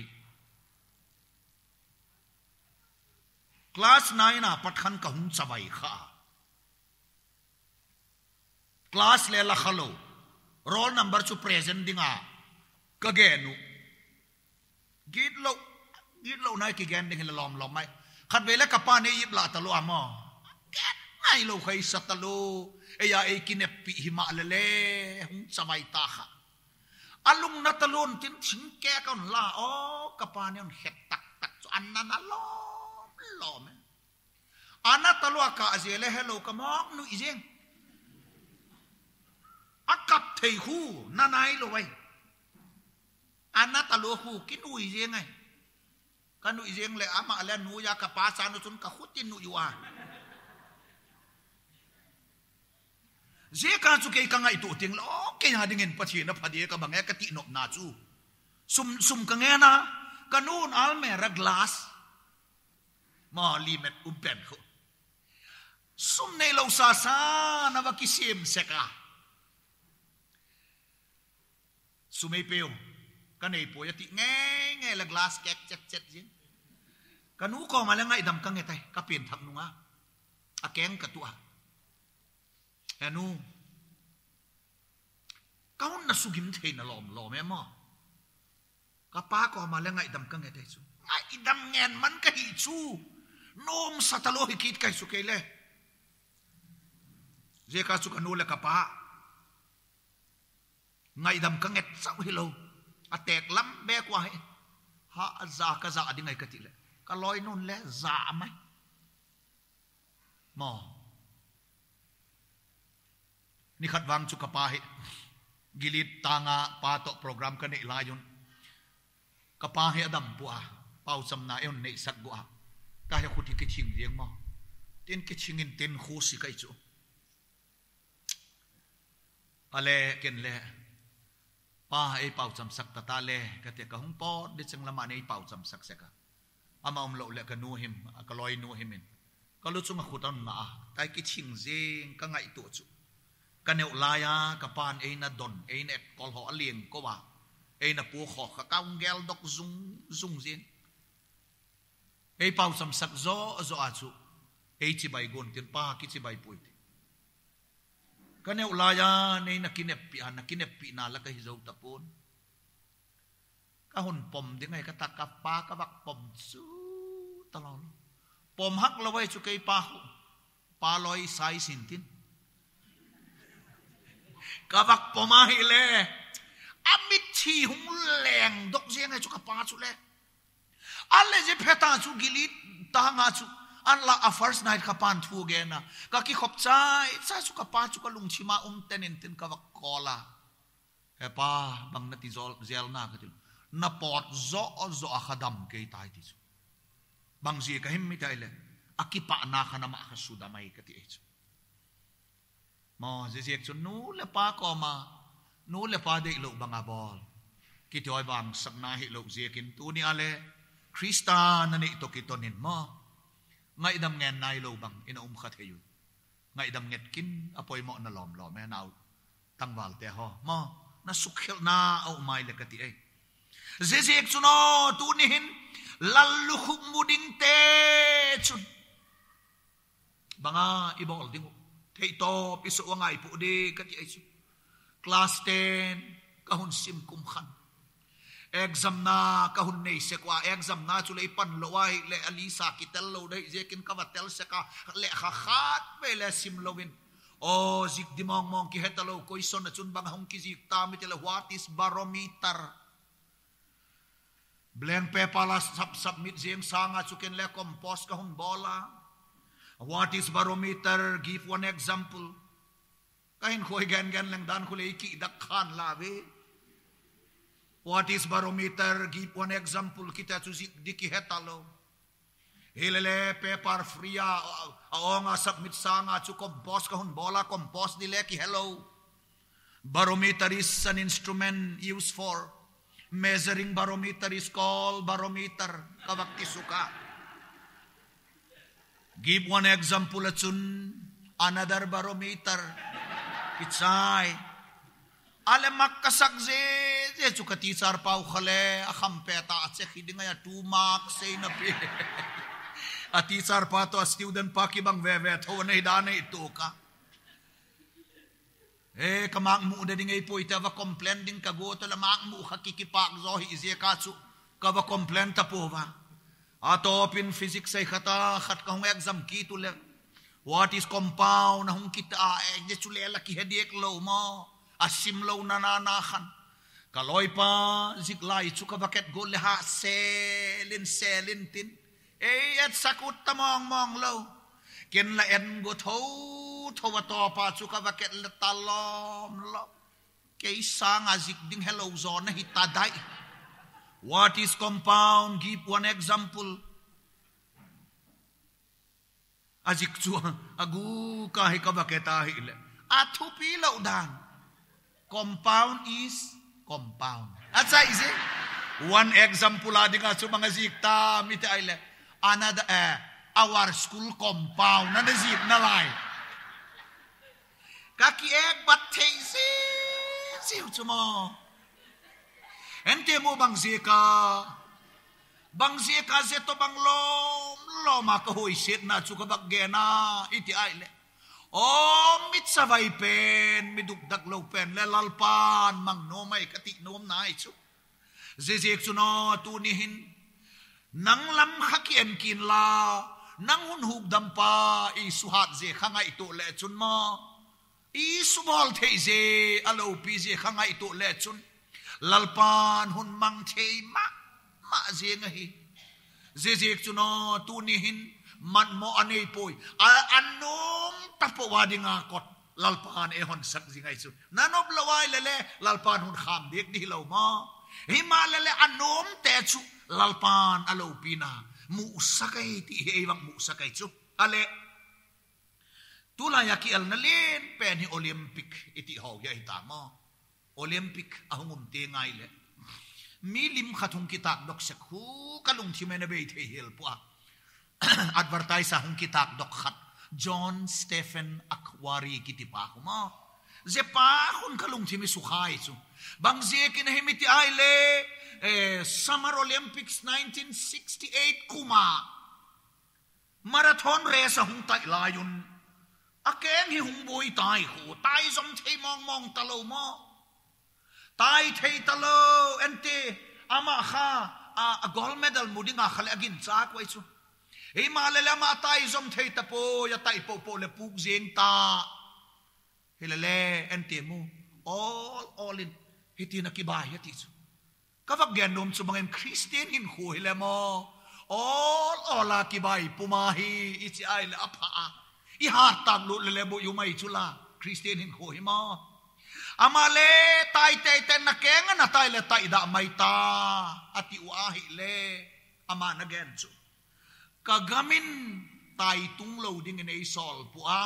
class 9 à, na pathan ka hum chabai kha class le la khalo roll number chu present dinga ka ge nu git lo git lo nai ki gen ding la lom lom mai khat ve la ka pa ne yip la ta lo amo à get nai lo khai sat ta lo e ya à, e ki ne pi hi ma le le hum chabai ta kha alung à natalon tin ching ke kon la o kapanion het tak tak chu anna na lo ลอมอานาตลวกาเจเลเฮโลกมอกนุอีเจงอากับเทคู่นานายลไว้อานาตลวคู่กินอุยเจงไงกันนุอีเจงเลยอามาเลนูยากะปาสานุสุนกะขุตินุอยู่อาเจกาสุเกกังไงตัวเตียงลอเกยาดิเงินปะเทียนพะเดียกะบังเอกตินบนาจูสุมสุมกังเงนะกะนูนอัลเมรกลาสมอลีเม็ดอุบเป็นคุสุมในเราซาซานาวกิเซมเซกาสุเมเปียวกันไอ้ปวยติแง่แง่ละกลาสแก๊กเจ็ดเจ็ดยิงกันอู้ก็มาแล้วไงดำกังไงไทยก็เปลี่ยนทำนุ่งอ่ะอาแกงกัตัวแอนูก้าวน่ะสุกิมเทนหลอมหลอมแม่มอก็ป้าก็มาแล้วไงดำกังไงไทยสูไงดำแงนมันก็หิชู nom satalo hi kit kai su kele je ka su kanu le ka pa ngay dam ka nget sau hi lo a tek lam be kwa he ha za ka za adingai ka ti le ka loi nun le za mai mò ni khat su chu kapa he gilit tanga pato program ka ne la yun kapa he adam bua pau sam na yon ne sat bua ta hiểu khuất cái chinh riêng mà tên cái chinh in tên khô xì cái chỗ à lệ kiện lệ pa ấy bảo chăm sắc ta ta lệ cái tiệc cái hông po để chăng làm anh ấy bảo chăm sắc sẽ cả à mà ông lộ lệ cái nuôi him cái loài nuôi him in cái lúc chúng mà khuất ăn ngã tại cái chinh riêng cái ngại tuổi chỗ cái nếu lai à cái pan ấy na đồn ấy nè còn họ liền có bà ấy na pua họ cái cao gel độc dung dung riêng ei pau sam sak zo zo a chu ei chi bai gon tin pa ki chi bai pui ti ka ne ula ya ne na kinep pi na kinep pi na la ka hi zo ta pon ka hun pom de ngai ka ta ka pa ka bak pom su ta lo pom hak lo wai chu kai pa pa loi sai sin tin ka bak pom a hi le amit chi hung leng dok jiang ai chu ka pa chu le alle je pheta chu gili ta nga chu an la a first night ka pan thu ge na ka ki khop chai cha chu ka pa chu ka lung chima um ten en tin ka wak kola e pa bang na ti zol zel na ka tin na pot zo zo a khadam ke tai ti chu bang ji e ka him mi tai le akipa na khana ma kha suda mai ka ti e chu mo je je chu nu le pa ko ma nu le pa de lo banga bol ki ti bang sak na hi lo je kin tu ni ale Krista na ni to kitonin mo. Ngay dam ngen nai lo bang ina um khat heyu. Ngay dam nget kin apoy mo na lom lom en eh, out. Tang wal te ho mo na sukhel na au mai le kati ai. Eh. suno chuno tu ni hin lallu khum muding te chun. Banga ibol dingu. Thei to pisu wangai pu de kati ai. Eh, Class 10 kahun sim kum exam na kahun nei se kwa exam na chule pan loai le alisa kitel lo dei je kin kawa tel se ka le kha khat pe le sim lowin o zik dimong mong ki hetalo koi son na chun bang hong ki zik ta mi tel what is barometer blank paper la sub submit jem sanga chuken le compost ka hun bola what is barometer give one example kain khoi gan gan lang dan khule ki dak khan lawe What is barometer? Give one example. Kita tuzik diki hetalo. Hilele paper fria aonga submit sanga chukom bos kahun bola kom bos di ki hello. Barometer is an instrument used for measuring barometer is called barometer kawakti suka. Give one example chun another barometer. It's I. سک جی چکی چار پاؤ پے اطیون مودنیگی پوٹ بمپلین مو کی جی بھا تو مو asim lo na na na khan kaloi pa ziklai chuka bucket go le ha selin selin tin e et sakut tamong mong lo ken la en go tho tho wa to pa chuka bucket le talom lo ke sang azik ding hello zone hi ta dai what is compound give one example azik chu agu ka he ka bucket a hi le athu pi lo dan Compound is compound. That's easy. One example adinga su mga zikta mita aile. Another eh, our school compound na zik na lai. Kaki ek bat teisi siu mo. Ente mo bang zika. Bang zika zeto bang lom loma ako sit na sukabag gena iti aile. om mit savai pen mi duk dak lo pen le lal pan mang no mai ka ti nom nai chu je je chu no tu ni hin nang lam khakien kin la nang hun huk dam pa i su hat je khangai to le chun ma i su bol the je alo pi je khangai to le chun lal pan hun mang thei ma ma je nga hi je je chu no tu ni hin มันโมอันนี้ปุยอันนุ่มตับปวาดิงากดลัลปานเอฮอนสักสิไงสุดนันอบละวายเลเลลัลปานหุนขามเด็กดีเหล่ามาหิมาเลเลอันนุ่มแต่ชุลัลปานอโลปีนามูสักไอที่เอวังมูสักไอชุอะไรตุลายากิอัลนั่นเล่นเป็นโอลิมปิกอิติฮาวยาอิตามาโอลิมปิกอาหงุมเตงไงเลยมีลิมขัดหงกิตาดอกสักหูกะลุงที่เมนเบย์เทฮิลปวะ advertise sa hung kitak dok khat John Stephen Akwari kiti pa ko mo. Zepa kun kalung timi sukhay su. Bang zekin himiti aile eh, Summer Olympics 1968 kuma. Marathon race hung tai layun. Akeng hi hung boy tai ko. Tai som thei mong mong talo mo. Tai thei talo ente ama kha a, a gold medal mudinga khale agin chak wai su himalaya ma tai zom thei ta po ipo tai po po le puk zeng ta hilale entemu all all in hitina ki ba ya ti chu kavak gen nom chu mangem christian hin khu all all la ki bai puma hi ichi ai la apha i har tak lu le bo yu mai chu la christian hin khu hi amale à tay tay tay na kenga na tai le tay da mai ta ati à wa hi le ama à na gen chu kagamin tay tung lo ding in pu a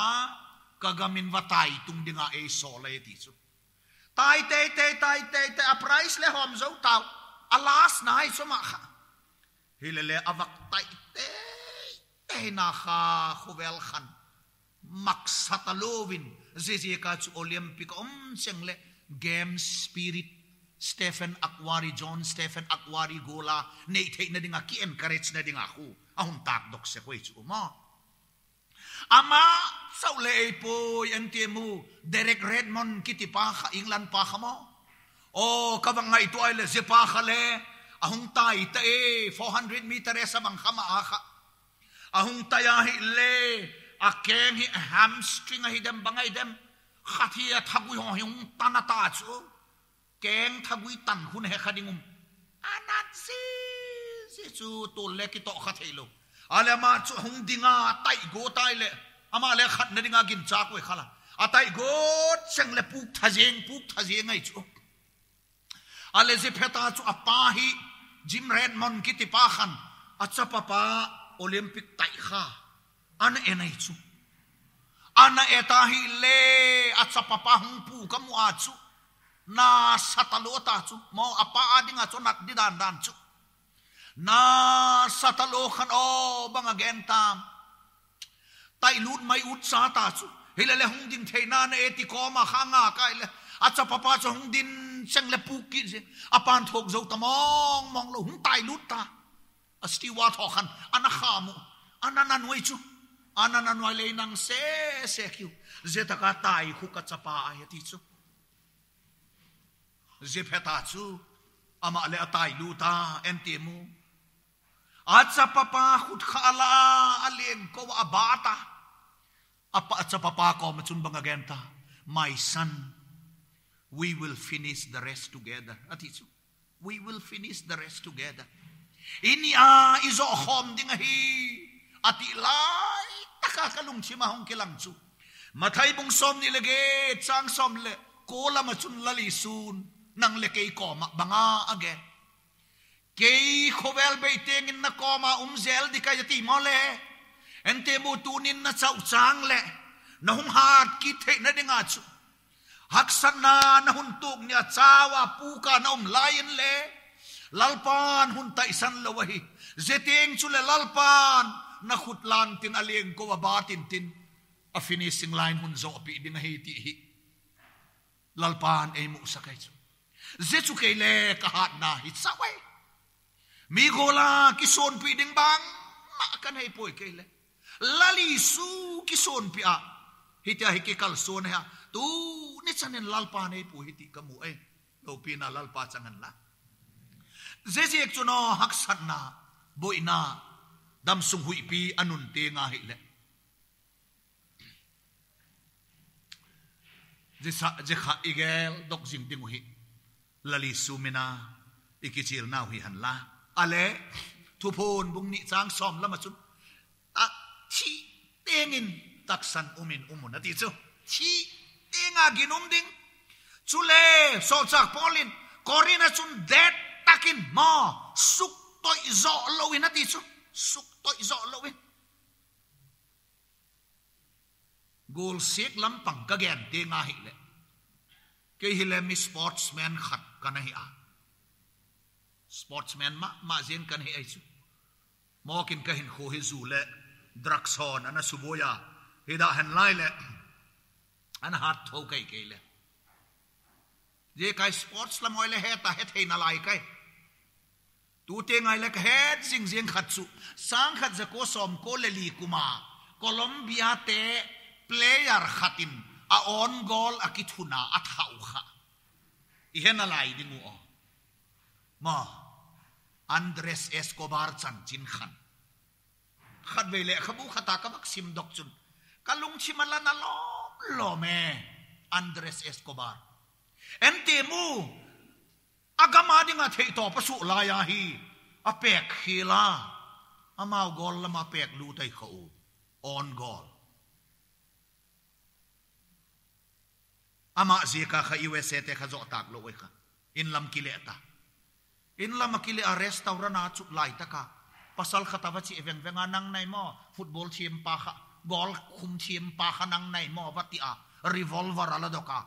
kagamin wa tay tung dinga esol ay eh, so tay te te tay te te a price le hom zo tau alas nai suma kha hilele avak tay te te na kha khuvel khan maksatalowin zizi ka chu olympic om sengle game spirit Stephen Akwari, John Stephen Akwari Gola, nei thei na dinga ki encourage na dinga khu. ahum tak dok se koi chu ma ama sau le ei poi an ti mu direct redmond kiti pa kha england pa mò, mo o kawangai tu ai le se pa kha le ahung tai ta e 400 meter e sabang khama a kha ahung à à ta ya hi le a keng hi hamstring hi dem bangai dem khathia thagui ho hi hung tanata chu keng thagui tan hun he khadingum anansi si chu tu le ki to kha thailo ale à, ma chu hung dinga tai go tai le ama à, le khat na dinga gin cha ko khala atai à, go chang le puk thajeng puk thajeng ai chu ale je pheta chu apa hi jim red mon ki ti pa khan acha papa olympic tai kha an enai chu ana e ta hi le acha papa hung pu kamu achu na satalota chu mo apa adinga chu nak di dan dan chu na satalo khan o bang agenta tai lut mai ut sa ta chu hele le hung din theina na na eti ko ma khanga kai le acha papa chu hung din sang le pu ki se apan thok zo tamong mong lo hung tai lut ta asti wa tho khan ana khamu ana na noi chu ana na noi le nang se se kyu zeta ka tai khu ka chapa a ti chu ze pheta chu ama le tai lu ta enti mu sa papa khut khala aleg ko a bata. Apa atsa papa ko matsumbang agenta. My son, we will finish the rest together. At iso, we will finish the rest together. Ini a iso hom ding ahi. Ati lai takakalung si mahong kilangsu. Matay bong som nilagay, tsang som le, kola matsun lalisun, nang lekay ko, makbanga again. vẻ ke khovel be teng in na koma umzel dikai ti mole ente mu tunin na chau chang le na hung hat ki the na dinga chu haksana na hun tuk nya chawa pu ka na um lion le lalpan hun tai san lo wahi zeteng chu le lalpan na khut lan tin aleng và ba tin tin a finishing line hun zo pi ding hi ti hi lalpan e mu sakai chu zechu ke le ka hat na hi sawai mi gola ki son pi ding bang ma kan hay poi ke le lali su ki son pi a hi ta hi ki kal son ha tu ni chan en lal pa nei pu hi ti ka mu e lo pi na lal pa chang an la je je ek chuno hak sat na boi na dam sung hui pi anun te nga hi le je sa je kha igel dok jing ding hi lali su mina ikichil na hi han la ale thu phôn bung ni chang som lama chun ta chi tengin tak san umin umun ati chu chi tenga ginum ding chule so chak polin korina chun det takin ma suk toi zo lowin ati chu suk toi zo lowin gol sek lampang ka gen tenga hi le ke hi le mi sportsman khat kana hi a sportsman ma ma zen kan he aichu mokin ka hin khu hi zu le drugs hon ana suboya hida han lai le an hat tho kai kai le je kai sports la moi le he ta he thein lai kai tu te ngai le ka he sing jing khat chu sang khat ja ko som ko le li kuma colombia te player khatin a on goal a kithuna a thau kha i hen lai dingu o ma Andres Escobar chan chin khan khat ve le khabu khata ka bak dok chun kalung chi malan a lom lo me Andres Escobar ente mu agama dinga thei to pasu la ya hi a pek khila amau gol lama pek lu tai khau on gol ama zika kha USA te kha zo tak lo we kha in lam kile ta in lama kili arrest taurana chu lai taka pasal khatawa chi eveng venga nang nai mo football chim pa kha gol khum chim pa kha nang nai mo watia revolver ala doka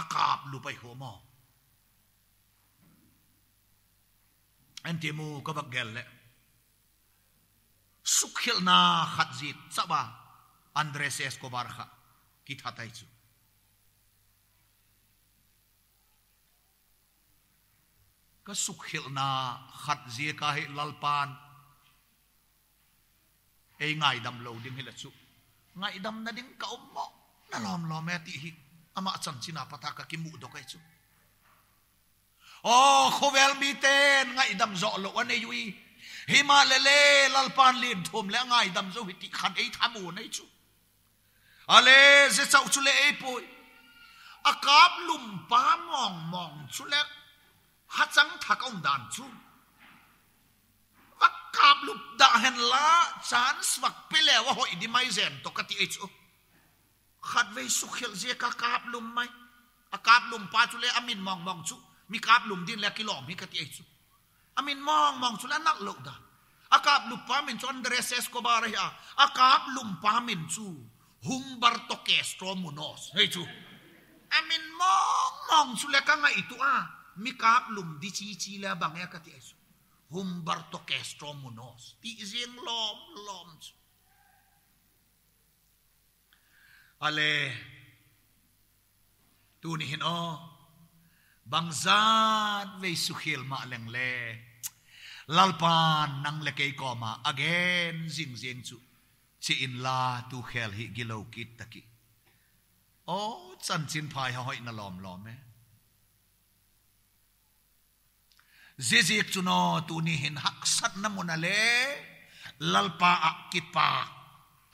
akap lupai ho mo antemu ka bagel le sukhil na khat jit chaba andres escobar kha ki thatai chu ก็สุขเขลนาขัดเจียกาเหลลปานเอ้ง่ายดำโลดิ้งเหลสุง่ายดำนั่นดิ้งเก่าหมอนั่นลอมลอมแม่ตีหิอามาจันชินาปะทากะกิมุดอกไอจุโอ้โคเวลมีเตนง่ายดำเจาะโลวันไอยุยหิมาเลเลลลปานเลียนทมและง่ายดำเจ้าหิติขัดไอทามูนไอจุอะเลเจ้าจุเลไอปุยอากาบลุ่มป้ามองมองชุเล็ก hatang takau dan tu. Wak kabluk dahen la chans wak pele waho idi mai zen to kati echo. Khat mai. A kablum pa amin mong mong tu. Mi kablum din le kat mi kati Amin mong mong tu le nak lok da. A kablum pa min tu andres escobar ya. A kablum pa min tu. toke stromunos. Hei Amin mong mong tu le ka nga itu ah. mi kap lum di chi chi la bang ya ka ti hum bar to ke strom monos ti zeng lom lom ale tu ni hin o bang zat ve su khil ma leng le lalpan nang le ke ko ma again zing zeng chu chi in la tu khel hi gilo kit taki o chan chin phai hoi na lom lom eh zizik chuno tuni hin hak sat namuna le lalpa akipa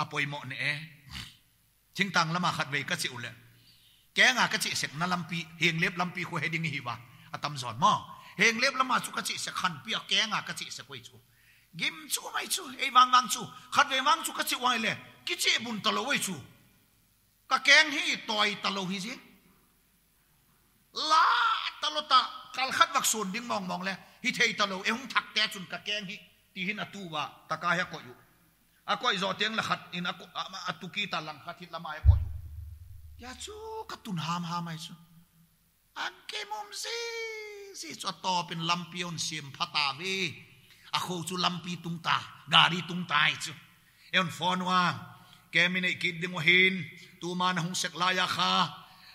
apoi mo ne e. ching tang lama khat ve ka chi ule ke nga ka chi sek na lampi heng lep lampi ko heding hi wa atam zon mo heng lep lama chu ka chi se khan pi ke nga ka chi se koi chu gim chu mai chu ei wang wang chu khat ve wang chu ka chi wai le ki chi bun ta lo wai chu ka keng hi toi ta lo hi ji la ta lo ta กัลขัดวักส่วนดิ้งมองมองเลยฮิเทตะลวเอ็งถักแกจุนกะแกงฮิตีหินอตูวะตะกายก็อยู่อะก็อีจอเตียงละขัดอินอะก็อะตุกีตะลังขัดทิละมาก็อยู่ยาจูกะตุนหามหามไอซูอันเกมุมซีซีจอตอเป็นลัมเปียนเสียมพตาเวอะโคจูลัมปีตุงตากาดีตุงตายจูเอ็นฟอนว่าแกมินไกิดดิ้งวะหินตูมานหงเสกลายาคา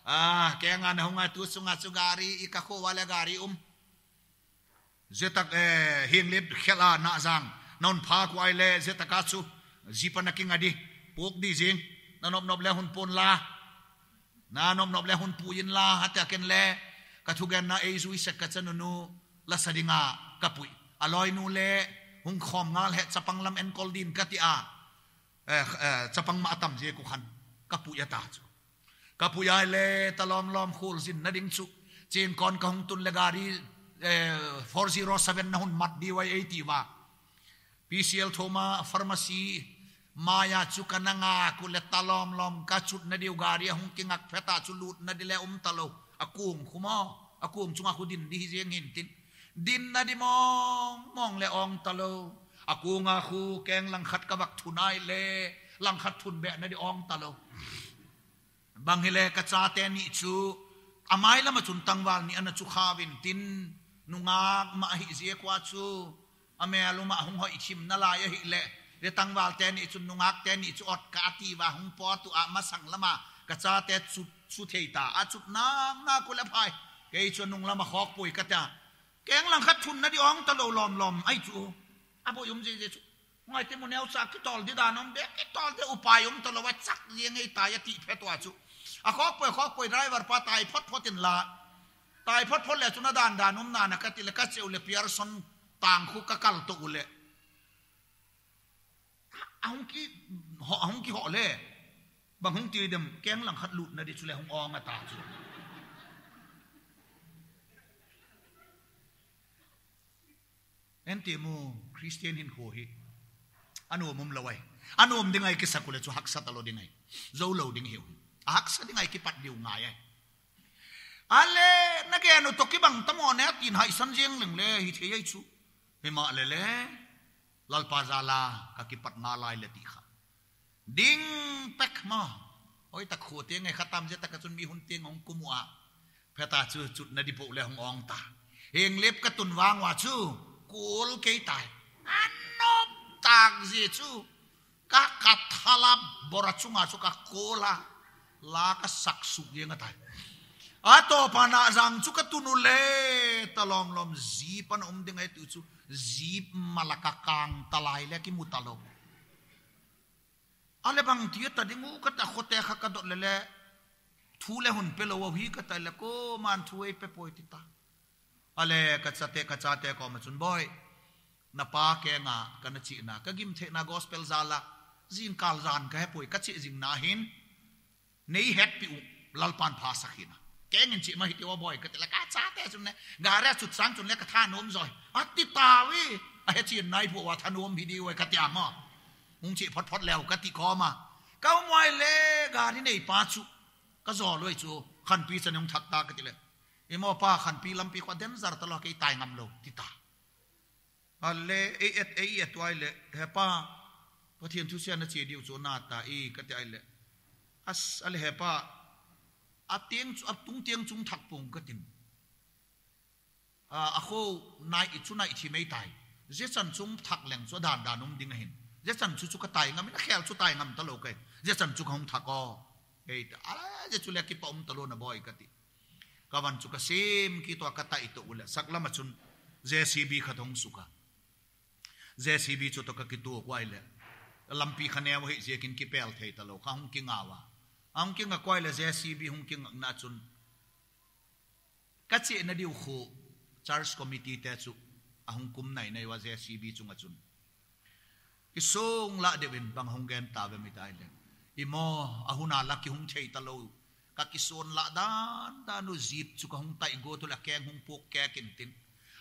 à ah, cái ngàn hông ai tu sung ngã su gari i vale gari um zết tắc eh, hiền liệt khela à nã giang non pha của ai kasu zipa tắc su zipana kinh adi buộc đi zing na nộp nộp lệ hun pon la na nộp nộp lệ hun puyin la hạt ta ken lệ cả thu na ai zui sắc cắt chân nu la sa ding à kapui nu lệ hung khom ngal hết sapang lam en kol din katia eh, eh ma atam je ku khan kapu ya ta chu Kapuya le talom lom khul sin na ding chuk chen kon ka hung tun le gari 407 eh, na hun mat di wai 80 wa PCL thoma pharmacy maya chuka kananga ku le talom lom ka chut na diu gari hung kingak pheta chu lut na um talo akum khumo akum chunga khudin di jeng hin tin din na di mong mong le ong talo aku nga khu keng lang khat ka bak thunai le lang khat thun be na di ong talo บางเฮเลกระจาเตนิจูอาไม้ละมาจุนตังวาลนี่อันจูขาวินตินนุงากมาฮิเจียกวาจูอเมลุมาหงหอยชิมนาลายฮิเลเรตังวาลเตนิจุนนุงากเตนิจูอดกาตีว่าหงปอตุอามาสังละมากระาเตจุสุเทิตาอาจุดนางนากุลภัยเกยชวนนุงละมาขอกปุยกระจาแกงหลังคัดทุนนะดิองตะโลลอมลอมไอจูอาบุยมเจเจจูง่ายเตมุเนวสักตอลดิดานอมเบกตอลเตอุปายมตะโลวัดสักเลี้ยงไอตายติเพตัาจูอะขอป่วยขอป่วยไรวันปาตายพดพดตินละตายพดพดเลยชุนดานดานุ่มนานักติเลกัสเซอุเลพิอาร์สันต่างคุกกัลตุอุเลอากี้หอังกี้หอเลยบางหงตีเดมแกงหลังขัดลุดนะดิชุเลหงอองอะตาจุเอ็นตีมูคริสเตียนหินโหฮิอนุมุมละไวอนุมดิไงกิสักุเลจุฮักสัตโลดิไงโจโลดิงเหว ahak sa dingai ki pat diu ngai ai ale à, na ke anu toki bang tamo ne tin hai san jeng leng le hi thei chu he ma le le lal pa za la ka ki pat na lai le ti kha ding pek ma oi tak khu te ngai khatam je tak chun mi hun te ngong kumua ta chu chut na di po le hong ong ta heng lep ka tun wang wa chu kul ke tai anop tak je chu ka kathala borachunga chu ka kola la ka sak suk ye nga tai a to pa na jang chu ka tu nu le ta lom lom zi pan um ding ai tu chu zi malaka kang talai le ki mutalo ale bang ti ta ding u ka ta khote kha ka dot le le thu le hun pe lo wa hi ka ta le ko man thu ei pe poi ti ta ale ka cha te ka cha te ko ma chun boy na pa ke nga ka na chi na ka gim the na gospel zala zin kal zan ka he poi ka chi jing na hin นี่เหตุปิลลปานภาษาขีนะแกงินชิมาฮิตว่าบ่อยก็ตะละกาซาแต่สุนียการแรกสุดสังจนเยกทานมซอยอัตติตาวิอะเฮ็ดชินไนพวกว่าทานมพี่ดีไว้กะตยามอมุงชิพอดพดแล้วกะติคอมาก้าวมวยเล่กาที่ในป่ปาชุก็จ่อลวชัวขันปีเสนงทักตากะติเลยไอ้หมอป้าขันปีลำปีควาเดิมซารตลอกไอตายงำโลติตาอันเล่เอเอเอเอตัวไอเล่เฮป้าพระเทียนทุเชียนนาเชียดิวโซนาตาอีกะติไอเล่ as al hepa a tieng chu atung tieng chung thak pung ka tim a ah, kho nai i chu nai thi mai tai je chan chung thak leng chu dan dan um ding hin je chan chu chu ka tai ngam na khel chu tai ngam ta lo kai je chan chu khong thak ko ei à, je chu le ki pa um ta lo na boy ka ti ka wan chu ka sim ki to ka tai to ula sak lama chun jcb khatong suka jcb chu to ka ki tu kwai le lampi khanewa hi je kin ki pel thei ta lo kha hung ki ngawa ang kia nga kwai la JCB hung kia nga na chun kachi na diu khu Charles committee te chu ahung kum nai nai wa JCB chunga chun isong la devin bang hung gen ta ve mitai le imo ahuna la ki hung chei ta lo ka kison la dan da no zip chu ka hung tai go to la keng hung pok ke kin tin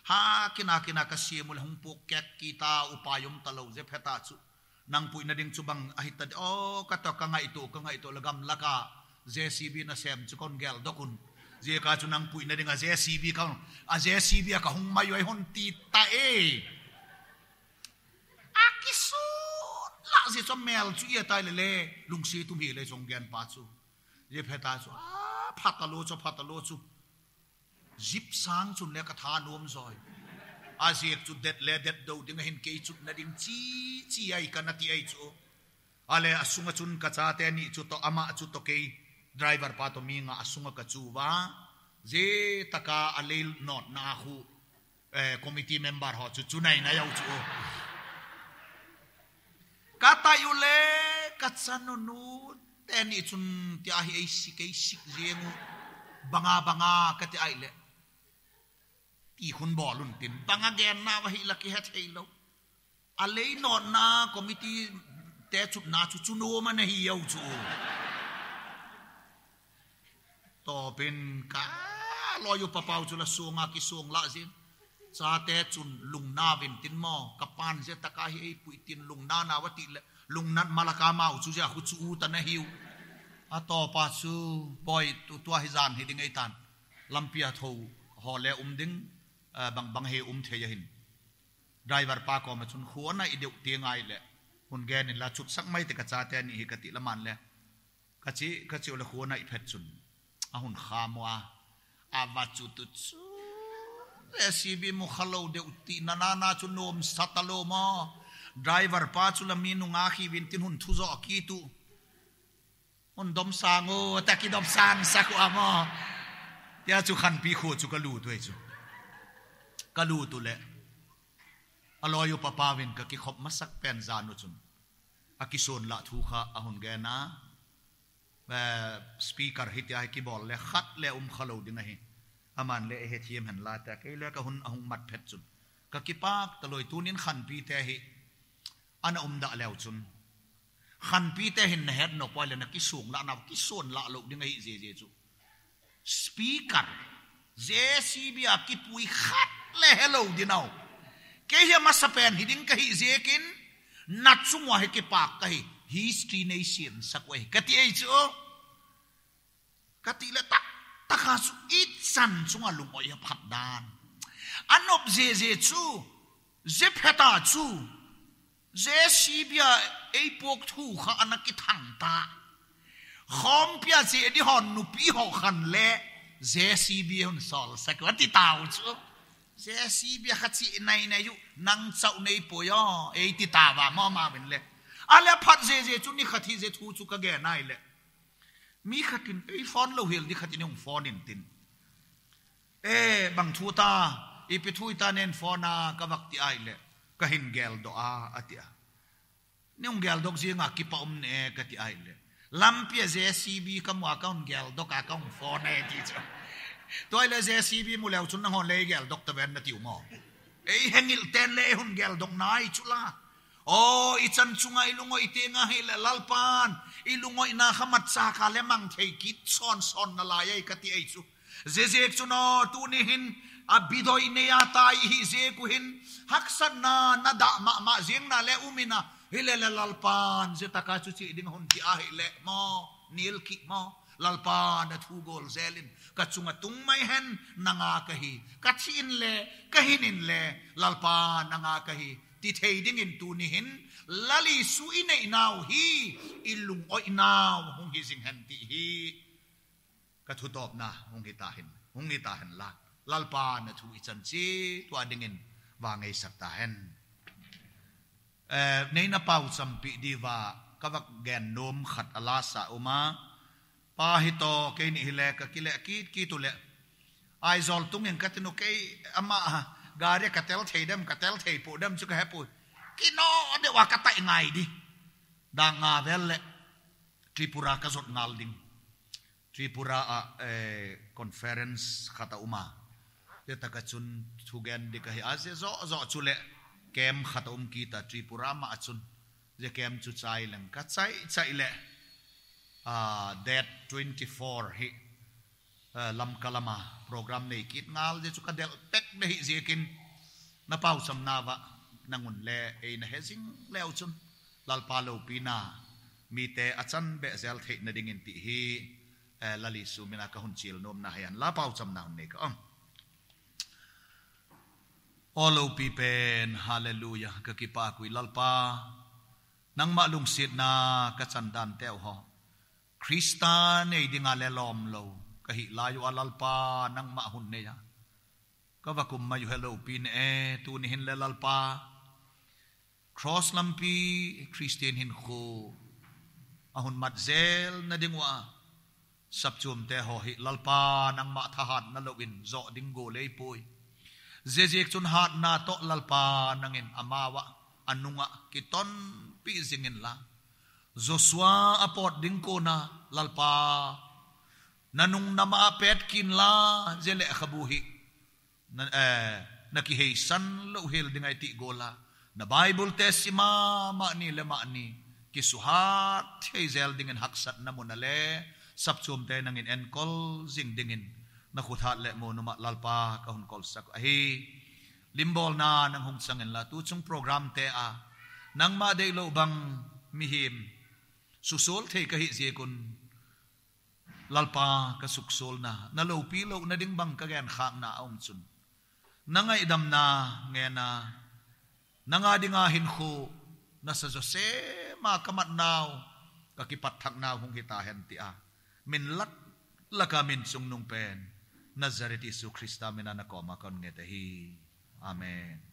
ha kina kina ka siemul hung pok ke kita upayum talo lo je pheta chu nang pui na ding chubang ahita o oh, ka to ka ngai tu ka ngai to lagam laka jcb na sem chukon gel dokun je ka chu nang pui na ding a jcb ka a jcb ka hung mai yoi hon ti ta e a kisu la je chom mel chu ye tai le le lung si tum hi le chong gen pa chu je phe ta chu a ah, phatalo chu phatalo chu zip sang chu le ka tha nom rồi aziak chu det le det do ding hin ke chu na ding chi chi ai kana ti ai chu ale asunga chun ka cha te ni chu to ama chu to ke driver pa to mi nga asunga ka chu wa je taka alel not na hu eh committee member ho chu chu nai na yau chu kata yule katsanu nu te ni chun ti a hi ai sik ai sik je mu banga banga ka ti ai le อีคนบ่อลุนตินปั้งแกนนาวะฮิลักเฮทเฮลอะเลยนอนนาคอมมิตี้เตชุดนาชุชุนโอมันเฮียวชูต่อเป็นกาลอยอยู่ปะเปาจุลสวงอากิสวงละสินซาเตจุนลุงนาวินตินมอกับปานเจตะกาเฮปุยตินลุงนานาวติละลุงนัดมาลกามาอุจุจะคุจูอุตันฮิวอะต่อปัสสุอยตัวตัวฮิจานเฮดิงไอตันลำเปียทูฮอเลอุมดิงบังบังเฮอุ้มเทียหินไดรเวอร์ปากอมาชนขวนะอีเดียวเตียงไงเหลยคนแกนี่ละชุดสักไม่ติกระจาแต่นี่กติละมันเหลยกะจิกะจิอละขวนะอีเพชชุนอาหุนขามัวอาวาจุตุจูเอซีบีมุขลูเดียวตีนานานาชุนโนมสัตโลมาไดรเวอร์ปาชุลมีนุงอาคีวินตินหุนทุจอกีตุอุนดมสางโอแต่กิดมสางสักอามอเดี๋ยวจุขันปีโคจุกลูด้วยจูกะลูตุเลอลอยปปาวินกะกิขบมัสักเป็นจานุจุนอากิโซนละทูขาอหุนแกนะเอ่อสปีกเกอร์ฮิตยาให้กิบอลเลขัดเลอุมขลูดินะฮีอามันเลเฮทีมหันลาแต่กิเลกะหุนอหุงมัดเพชรจุนกะกิปากตะลอยตูนินขันปีเตฮีอันอุมดะเลวจุนขันปีเตหินเฮ็ดนกว่าเลยนะกิสูงละนับกิโซนละลูกดิไงเจเจจุสปีกเกอร์ jesi bi a ki khat le hello di nau ke hi ma sa pen hiding ka hi je kin na chungwa he ki pak ka history nation sakwe ka ti ei chu ka ti le tak ta kha su it san chunga lum oi phat dan anop je je chu je pheta chu je sibia ei pok thu kha anaki thang ta khom pia je di hon nu pi ho khan le JCB hun sol sak wat ti tao chu JCB khachi nai nai yu nang chau nei po yo e ti ta wa ma ma ben le ala phat je je chu ni khathi je thu chu ka ge nai le mi tin, ei phone lo hel di khatin um phone in tin e bang thu ta i pe thu ta nen phone na ka wak ti ai le ka hin gel do a atia ne um gel dok je nga ki pa um ne ka ti ai le lampia jcb ka mu account gel dok account phone ne ti chu toy le jcb mu leu chun na hon le gel dok ta ven na tiu mo ei hengil ten le hun gel dok nai chula o ichan chunga ilungo itenga hi le lalpan ilungo ina khamat sa ka le mang thei ki son son na la yai ka ti ei chu zezek chuno tu ni hin abidoi à ne ya tai hi ze ku hin haksan na na da ma ma zing na le umina hi le le lalpan je taka chu chi ding hun ti a hi le mo nil ki mo lalpan at hugol zelin kachunga tung mai hen nanga kahi kachin le kahinin le lalpan nanga kahi ti thei ding in tu ni hin lali su ine inau hi ilung o inau hung hi sing hen ti hi ka thu top na hung hi ta hin hung ni ta hin la lalpan at hu i chan chi tu ading in wa ngei sak ta hen Eh, nei na pau champi diwa kawak gen nom khat ala sa uma pa hi to ke hile ka kile ki ki tu le ai zol tung en katinu ke ama gare katel theidam katel thei pu dam chu ka hepu ki no de wa kata ngai di da nga vel le tripura ka zot ngal ding tripura eh, a conference khata uma te takachun thugen de ka hi aze zo zo chu le kem khát om um ki ta tri Tripura ma achun je kem chu chai lang ka chai chai le à that 24 hi lam kalama program này kit ngal je chu ka del pek ne hi jekin na pau sam na wa nangun le e na hezing leo chun lal pa lo pina mi te achan be zel the na ding in ti hi lali su mina ka hun chil nom na hian la pau cham na ne ka ong All pi pen hallelujah ka kipa kui lalpa nang ma lung sit na ka chan dan teo ho Krista nei dinga le lom lo ka hi la yu alalpa nang ma hun ne ya ka va kum ma yu hello pin e tu ni hin le lalpa cross lampi Christian hin khu a hun mat zel na dingwa sap chum te ho hi lalpa nang ma thahan na lo in zo ding go le pui zezek chun hat na to lalpa nangin amawa anunga kiton pi zingin la Joshua apot dingko na lalpa nanung nama pet kin la zele khabuhi na eh nakiheisan lo hil dingai ti gola na bible test ima makni le makni kisuhat heizel dengan haksat namunale sabchum te nangin enkol zing dingin na khu le mo numa lalpa ka hun kol sak ahi limbol na nang hung sangin la tu chung program te a nang ma dei lo bang mihim susol te ka hi je kun lalpa ka suksol na na lo pi lo na ding bang ka gen kham na om chun nang ai dam na nge na nanga dinga hin khu na sa jose ma kamat naw kakipat thak na hung hita hen ti a min lak laka min sung nung pen Nazareti Jesu Christa minanakoma kon ngetahi. Amen.